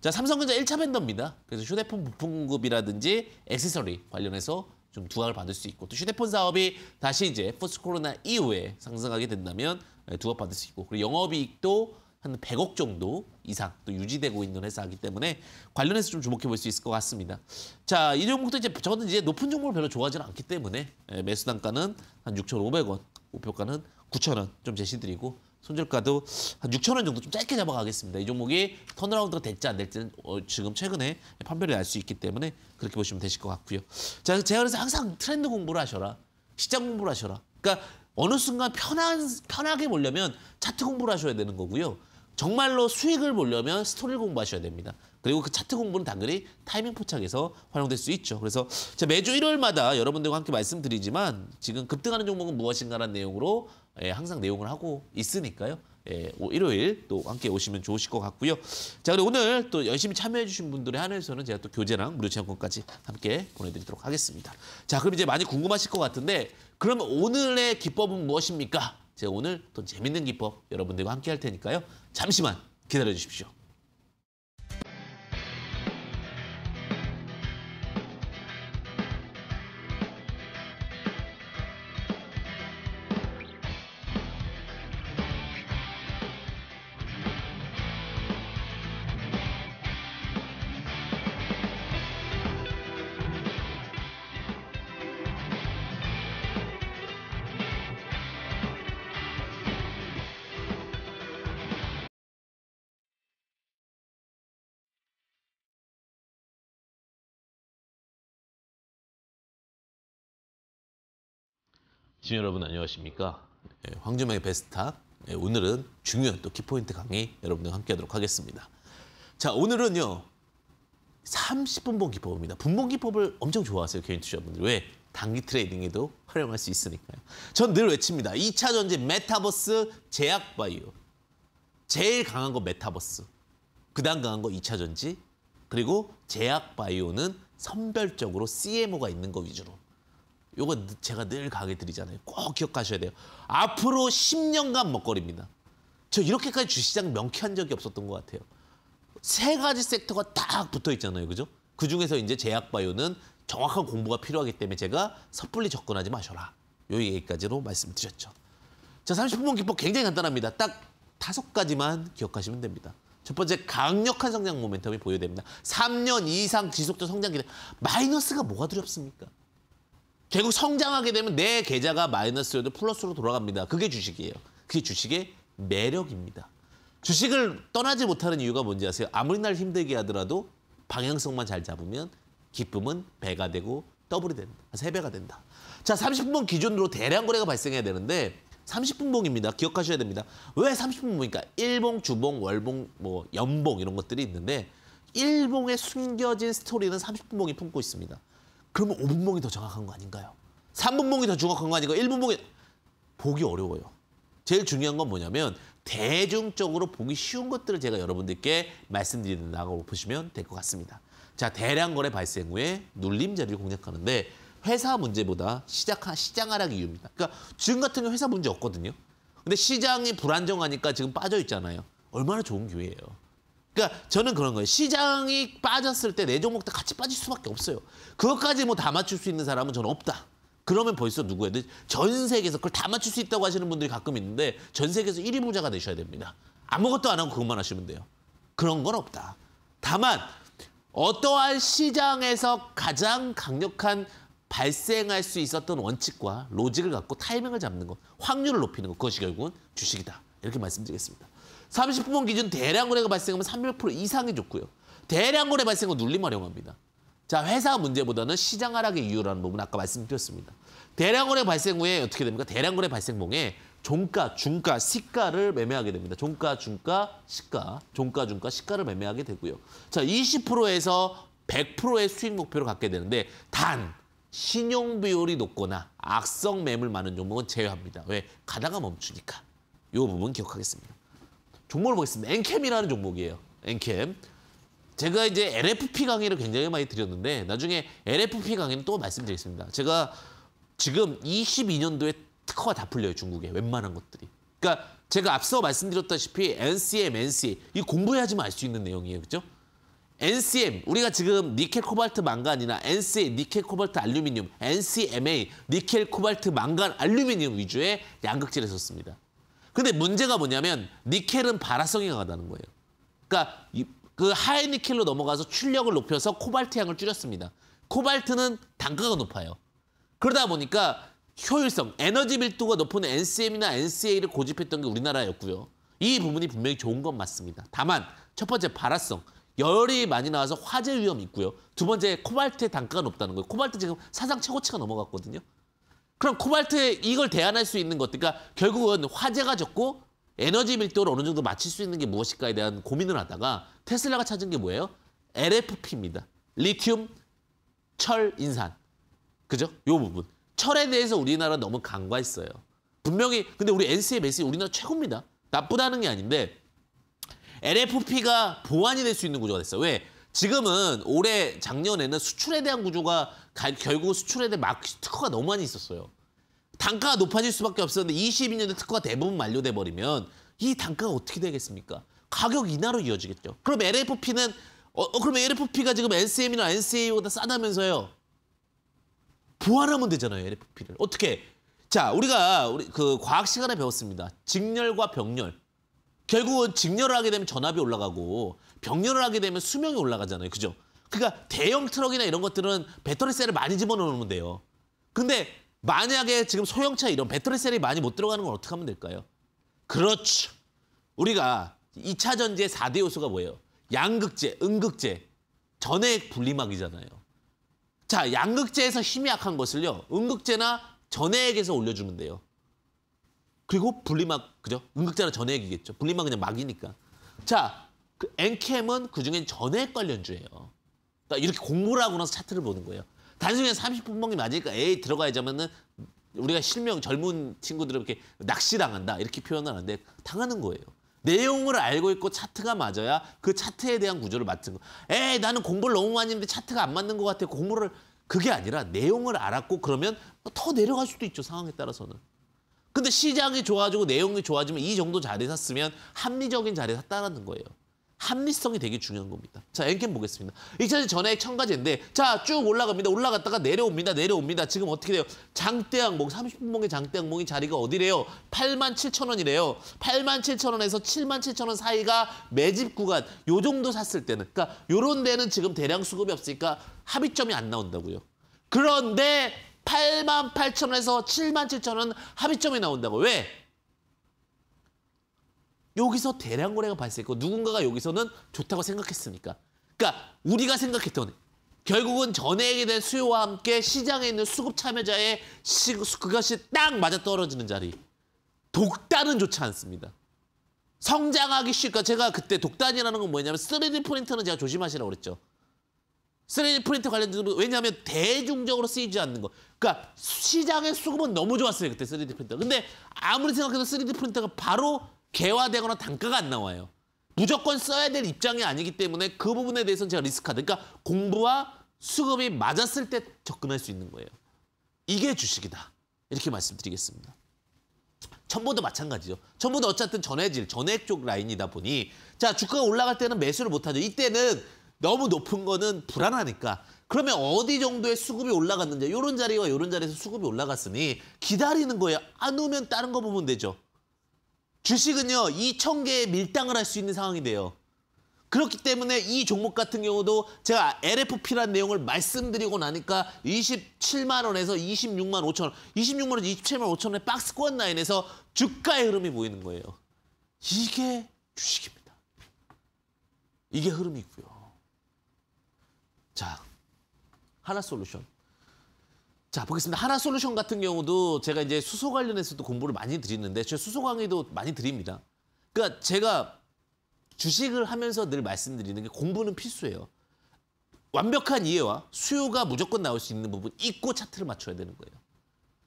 자, 삼성전자 1차 벤더입니다. 그래서 휴대폰 부품 공급이라든지 액세서리 관련해서 좀 두각을 받을 수 있고 또 휴대폰 사업이 다시 이제 포스 코로나 이후에 상승하게 된다면 두각 예, 받을 수 있고 그리고 영업이익도 한 100억 정도 이상 또 유지되고 있는 회사이기 때문에 관련해서 좀 주목해 볼 수 있을 것 같습니다. 자, 이 종목도 이제 저는 이제 높은 종목을 별로 좋아하지 않기 때문에 예, 매수 단가는 한 6,500원, 목표가는 9,000원 좀 제시드리고 손절가도 한 6천 원 정도 좀 짧게 잡아가겠습니다. 이 종목이 턴어라운드가 될지 안 될지는 어, 지금 최근에 판별이 날 수 있기 때문에 그렇게 보시면 되실 것 같고요. 자, 제가 그 그래서 항상 트렌드 공부를 하셔라. 시장 공부를 하셔라. 그러니까 어느 순간 편한, 편하게 보려면 차트 공부를 하셔야 되는 거고요. 정말로 수익을 보려면 스토리를 공부하셔야 됩니다. 그리고 그 차트 공부는 당연히 타이밍 포착에서 활용될 수 있죠. 그래서 매주 일요일마다 여러분들과 함께 말씀드리지만 지금 급등하는 종목은 무엇인가라는 내용으로 예, 항상 내용을 하고 있으니까요. 예, 뭐 일요일 또 함께 오시면 좋으실 것 같고요. 자, 그리고 오늘 또 열심히 참여해주신 분들에 한해서는 제가 또 교재랑 무료체험권까지 함께 보내드리도록 하겠습니다. 자, 그럼 이제 많이 궁금하실 것 같은데 그럼 오늘의 기법은 무엇입니까? 제가 오늘 또 재밌는 기법 여러분들과 함께 할 테니까요. 잠시만 기다려 주십시오. 시청 여러분 안녕하십니까? 예, 황준명의 베스타 예, 오늘은 중요한 또 키포인트 강의 여러분들과 함께하도록 하겠습니다. 자 오늘은요 30분봉 기법입니다. 분봉 기법을 엄청 좋아하세요 개인 투자분들 왜? 단기 트레이딩에도 활용할 수 있으니까요. 전 늘 외칩니다. 2차 전지 메타버스 제약 바이오 제일 강한 거 메타버스 그다음 강한 거 2차 전지 그리고 제약 바이오는 선별적으로 CMO가 있는 거 위주로 요거 제가 늘 강의 드리잖아요. 꼭 기억하셔야 돼요. 앞으로 10년간 먹거리입니다. 저 이렇게까지 주시장 명쾌한 적이 없었던 것 같아요. 세 가지 섹터가 딱 붙어 있잖아요. 그죠? 그 중에서 이제 제약바이오는 정확한 공부가 필요하기 때문에 제가 섣불리 접근하지 마셔라. 요 얘기까지로 말씀드렸죠. 자, 30분 기법 굉장히 간단합니다. 딱 다섯 가지만 기억하시면 됩니다. 첫 번째 강력한 성장 모멘텀이 보여됩니다. 3년 이상 지속적 성장 기대. 마이너스가 뭐가 두렵습니까? 결국 성장하게 되면 내 계좌가 마이너스여도 플러스로 돌아갑니다. 그게 주식이에요. 그게 주식의 매력입니다. 주식을 떠나지 못하는 이유가 뭔지 아세요? 아무리 날 힘들게 하더라도 방향성만 잘 잡으면 기쁨은 배가 되고 더블이 된다. 세배가 된다. 자, 30분 기준으로 대량 거래가 발생해야 되는데 30분 봉입니다. 기억하셔야 됩니다. 왜 30분 봉입니까? 1봉 주봉, 월봉, 뭐 연봉 이런 것들이 있는데 1봉에 숨겨진 스토리는 30분 봉이 품고 있습니다. 그러면 5분봉이 더 정확한 거 아닌가요? 3분봉이 더 정확한 거 아닌가요? 1분봉이 보기 어려워요. 제일 중요한 건 뭐냐면 대중적으로 보기 쉬운 것들을 제가 여러분들께 말씀드린다고 보시면 될 것 같습니다. 자, 대량 거래 발생 후에 눌림자리를 공략하는데 회사 문제보다 시작한 시장 하락 이유입니다. 그러니까 지금 같은 경우 회사 문제 없거든요. 근데 시장이 불안정하니까 지금 빠져 있잖아요. 얼마나 좋은 기회예요. 그러니까 저는 그런 거예요. 시장이 빠졌을 때 내 종목도 같이 빠질 수밖에 없어요. 그것까지 뭐 다 맞출 수 있는 사람은 저는 없다. 그러면 벌써 누구예요? 전 세계에서 그걸 다 맞출 수 있다고 하시는 분들이 가끔 있는데 전 세계에서 1위 부자가 되셔야 됩니다. 아무것도 안 하고 그것만 하시면 돼요. 그런 건 없다. 다만 어떠한 시장에서 가장 강력한 발생할 수 있었던 원칙과 로직을 갖고 타이밍을 잡는 것, 확률을 높이는 것, 그것이 결국은 주식이다. 이렇게 말씀드리겠습니다. 30분 기준 대량 거래가 발생하면 300% 이상이 좋고요. 대량 거래 발생은 눌림 활용합니다. 자, 회사 문제보다는 시장 하락의 이유라는 부분 아까 말씀드렸습니다. 대량 거래 발생 후에 어떻게 됩니까? 대량 거래 발생봉에 종가, 중가, 시가를 매매하게 됩니다. 종가, 중가, 시가, 종가, 중가, 시가를 매매하게 되고요. 자, 20%에서 100%의 수익 목표를 갖게 되는데 단 신용 비율이 높거나 악성 매물 많은 종목은 제외합니다. 왜? 가다가 멈추니까. 이 부분 기억하겠습니다. 종목을 보겠습니다. 엔캠이라는 종목이에요. 엔캠. 제가 이제 LFP 강의를 굉장히 많이 드렸는데 나중에 LFP 강의는 또 말씀드리겠습니다. 제가 지금 22년도에 특허가 다 풀려요, 중국에. 웬만한 것들이. 그러니까 제가 앞서 말씀드렸다시피 NCM, NC 이 공부해야지만 알 수 있는 내용이에요, 그죠? NCM, 우리가 지금 니켈 코발트 망간이나 NC, 니켈 코발트 알루미늄, NCMA, 니켈 코발트 망간 알루미늄 위주의 양극질을 썼습니다. 근데 문제가 뭐냐면 니켈은 발화성이 강하다는 거예요. 그러니까 그 하이 니켈로 넘어가서 출력을 높여서 코발트 양을 줄였습니다. 코발트는 단가가 높아요. 그러다 보니까 효율성, 에너지 밀도가 높은 NCM이나 NCA를 고집했던 게 우리나라였고요. 이 부분이 분명히 좋은 건 맞습니다. 다만 첫 번째 발화성. 열이 많이 나와서 화재 위험이 있고요. 두 번째 코발트의 단가가 높다는 거예요. 코발트 지금 사상 최고치가 넘어갔거든요. 그럼 코발트에 이걸 대안할 수 있는 것, 그러니까 결국은 화재가 적고 에너지 밀도를 어느 정도 맞출 수 있는 게 무엇일까에 대한 고민을 하다가 테슬라가 찾은 게 뭐예요? LFP입니다. 리튬, 철, 인산. 그죠? 요 부분. 철에 대해서 우리나라 너무 간과했어요. 분명히 근데 우리 NC의 매스 우리나라 최고입니다. 나쁘다는 게 아닌데 LFP가 보완이 될 수 있는 구조가 됐어요. 왜? 지금은 올해 작년에는 수출에 대한 구조가 결국 수출에 대한 마크 특허가 너무 많이 있었어요. 단가가 높아질 수밖에 없었는데 22년대 특허가 대부분 만료돼 버리면 이 단가가 어떻게 되겠습니까? 가격 인하로 이어지겠죠. 그럼 LFP는 어, 어 그럼 LFP가 지금 NCM이나 NCA보다 싸다면서요? 부활하면 되잖아요, LFP를. 어떻게? 자, 우리가 우리 그 과학 시간에 배웠습니다. 직렬과 병렬. 결국은 직렬을 하게 되면 전압이 올라가고 병렬을 하게 되면 수명이 올라가잖아요. 그죠? 그러니까 대형 트럭이나 이런 것들은 배터리 셀을 많이 집어넣으면 돼요. 근데 만약에 지금 소형차 이런 배터리 셀이 많이 못 들어가는 건 어떻게 하면 될까요? 그렇죠. 우리가 2차 전지의 4대 요소가 뭐예요? 양극재, 음극재, 전해액 분리막이잖아요. 자, 양극재에서 힘이 약한 것을요. 음극재나 전해액에서 올려주면 돼요. 그리고 분리막, 그죠? 음극재나 전해액이겠죠. 분리막 그냥 막이니까. 자, 그 NCAM은 그중에 전해액 관련주예요. 그러니까 이렇게 공부를 하고 나서 차트를 보는 거예요. 단순히 30분 먹이 맞으니까 에이 들어가야지 하면은 우리가 실명 젊은 친구들 이렇게 낚시당한다 이렇게 표현을 하는데 당하는 거예요. 내용을 알고 있고 차트가 맞아야 그 차트에 대한 구조를 맞춘 거. 에이 나는 공부를 너무 많이 했는데 차트가 안 맞는 것 같아. 공부를 그게 아니라 내용을 알았고 그러면 뭐 더 내려갈 수도 있죠 상황에 따라서는. 근데 시장이 좋아지고 내용이 좋아지면 이 정도 자리 샀으면 합리적인 자리 샀다라는 거예요. 합리성이 되게 중요한 겁니다. 자, 엔캠 보겠습니다. 2차전 전액 1가지인데 자, 쭉 올라갑니다. 올라갔다가 내려옵니다. 내려옵니다. 지금 어떻게 돼요? 장대항목 30분봉의 장대항목이 자리가 어디래요? 8만 7천 원이래요. 8만 7천 원에서 7만 7천 원 사이가 매집 구간. 요 정도 샀을 때는. 그러니까 요런 데는 지금 대량 수급이 없으니까 합의점이 안 나온다고요. 그런데 8만 8천 원에서 7만 7천 원 합의점이 나온다고. 왜? 여기서 대량 거래가 발생했고 누군가가 여기서는 좋다고 생각했으니까. 그러니까 우리가 생각했던 결국은 전액에 대한 수요와 함께 시장에 있는 수급 참여자의 시, 그것이 딱 맞아떨어지는 자리. 독단은 좋지 않습니다. 성장하기 쉽니까 그러니까 제가 그때 독단이라는 건 뭐냐면 3D 프린터는 제가 조심하시라고 그랬죠. 3D 프린터 관련된 왜냐하면 대중적으로 쓰이지 않는 거. 그러니까 시장의 수급은 너무 좋았어요 그때 3D 프린터. 근데 아무리 생각해도 3D 프린터가 바로 개화되거나 단가가 안 나와요. 무조건 써야 될 입장이 아니기 때문에 그 부분에 대해서는 제가 리스크하다. 그러니까 공부와 수급이 맞았을 때 접근할 수 있는 거예요. 이게 주식이다. 이렇게 말씀드리겠습니다. 천보도 마찬가지죠. 천보도 어쨌든 전해질, 전액 쪽 라인이다 보니 자 주가가 올라갈 때는 매수를 못하죠. 이때는 너무 높은 거는 불안하니까 그러면 어디 정도의 수급이 올라갔는지 이런 자리와 이런 자리에서 수급이 올라갔으니 기다리는 거예요. 안 오면 다른 거 보면 되죠. 주식은요 2천 개의 밀당을 할 수 있는 상황이 돼요. 그렇기 때문에 이 종목 같은 경우도 제가 l f p 라는 내용을 말씀드리고 나니까 27만 원에서 26만 5천 원, 26만 원에서 27만 5천 원의 박스권 라인에서 주가의 흐름이 보이는 거예요. 이게 주식입니다. 이게 흐름이고요. 자, 하나 솔루션. 자 보겠습니다. 하나 솔루션 같은 경우도 제가 이제 수소 관련해서도 공부를 많이 드리는데 제 수소 강의도 많이 드립니다. 그러니까 제가 주식을 하면서 늘 말씀드리는 게 공부는 필수예요. 완벽한 이해와 수요가 무조건 나올 수 있는 부분 있고 차트를 맞춰야 되는 거예요.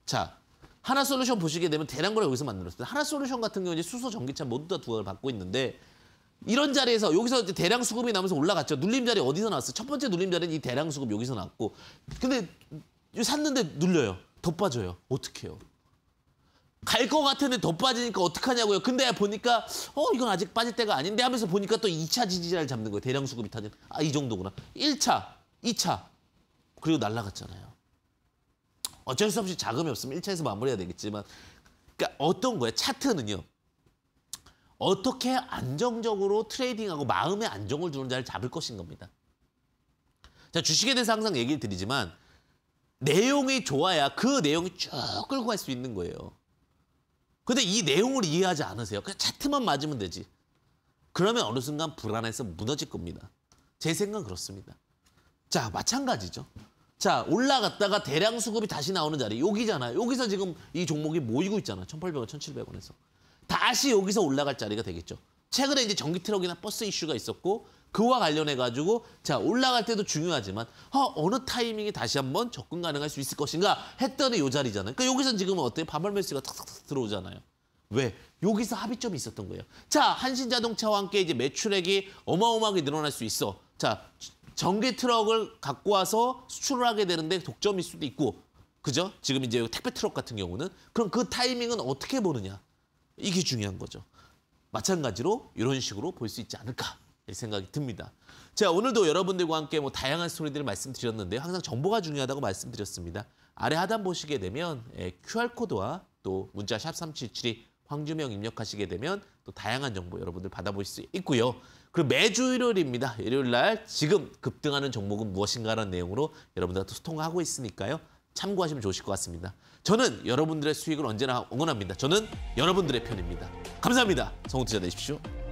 자 하나 솔루션 보시게 되면 대량 거래 여기서 만들었어요. 하나 솔루션 같은 경우는 수소 전기차 모두 다 두각을 받고 있는데 이런 자리에서 여기서 이제 대량 수급이 나면서 올라갔죠. 눌림 자리 어디서 나왔어? 첫 번째 눌림 자리는 이 대량 수급 여기서 나왔고 근데 샀는데 눌려요. 더 빠져요. 어떡해요? 갈 것 같은데 더 빠지니까 어떡하냐고요. 근데 보니까 어 이건 아직 빠질 때가 아닌데 하면서 보니까 또 2차 지지자를 잡는 거예요. 대량 수급이 아, 타는. 아 이 정도구나. 1차, 2차. 그리고 날라갔잖아요. 어쩔 수 없이 자금이 없으면 1차에서 마무리해야 되겠지만 그러니까 어떤 거예요? 차트는요. 어떻게 안정적으로 트레이딩하고 마음의 안정을 주는 자를 잡을 것인 겁니다. 자, 주식에 대해서 항상 얘기를 드리지만 내용이 좋아야 그 내용이 쭉 끌고 갈 수 있는 거예요. 근데 이 내용을 이해하지 않으세요. 그냥 차트만 맞으면 되지. 그러면 어느 순간 불안해서 무너질 겁니다. 제 생각은 그렇습니다. 자, 마찬가지죠. 자, 올라갔다가 대량 수급이 다시 나오는 자리 여기잖아요. 여기서 지금 이 종목이 모이고 있잖아. 1,800원, 1,700원에서. 다시 여기서 올라갈 자리가 되겠죠. 최근에 이제 전기 트럭이나 버스 이슈가 있었고 그와 관련해 가지고 자 올라갈 때도 중요하지만 어, 어느 타이밍에 다시 한번 접근 가능할 수 있을 것인가 했더니 요 자리잖아요. 그러니까 여기서 지금은 어때요? 반발 매수가 탁탁탁 들어오잖아요. 왜? 여기서 합의점이 있었던 거예요. 자, 한신자동차와 함께 이제 매출액이 어마어마하게 늘어날 수 있어. 자, 전기 트럭을 갖고 와서 수출을 하게 되는데 독점일 수도 있고, 그죠? 지금 이제 택배 트럭 같은 경우는 그럼 그 타이밍은 어떻게 보느냐? 이게 중요한 거죠. 마찬가지로 이런 식으로 볼 수 있지 않을까 이 생각이 듭니다. 자, 오늘도 여러분들과 함께 뭐 다양한 스토리들을 말씀드렸는데요. 항상 정보가 중요하다고 말씀드렸습니다. 아래 하단 보시게 되면 예, QR코드와 또 문자 샵3772 황주명 입력하시게 되면 또 다양한 정보 여러분들 받아보실 수 있고요. 그리고 매주 일요일입니다. 일요일 날 지금 급등하는 종목은 무엇인가라는 내용으로 여러분들과 소통하고 있으니까요. 참고하시면 좋으실 것 같습니다. 저는 여러분들의 수익을 언제나 응원합니다. 저는 여러분들의 편입니다. 감사합니다. 성공 투자 되십시오.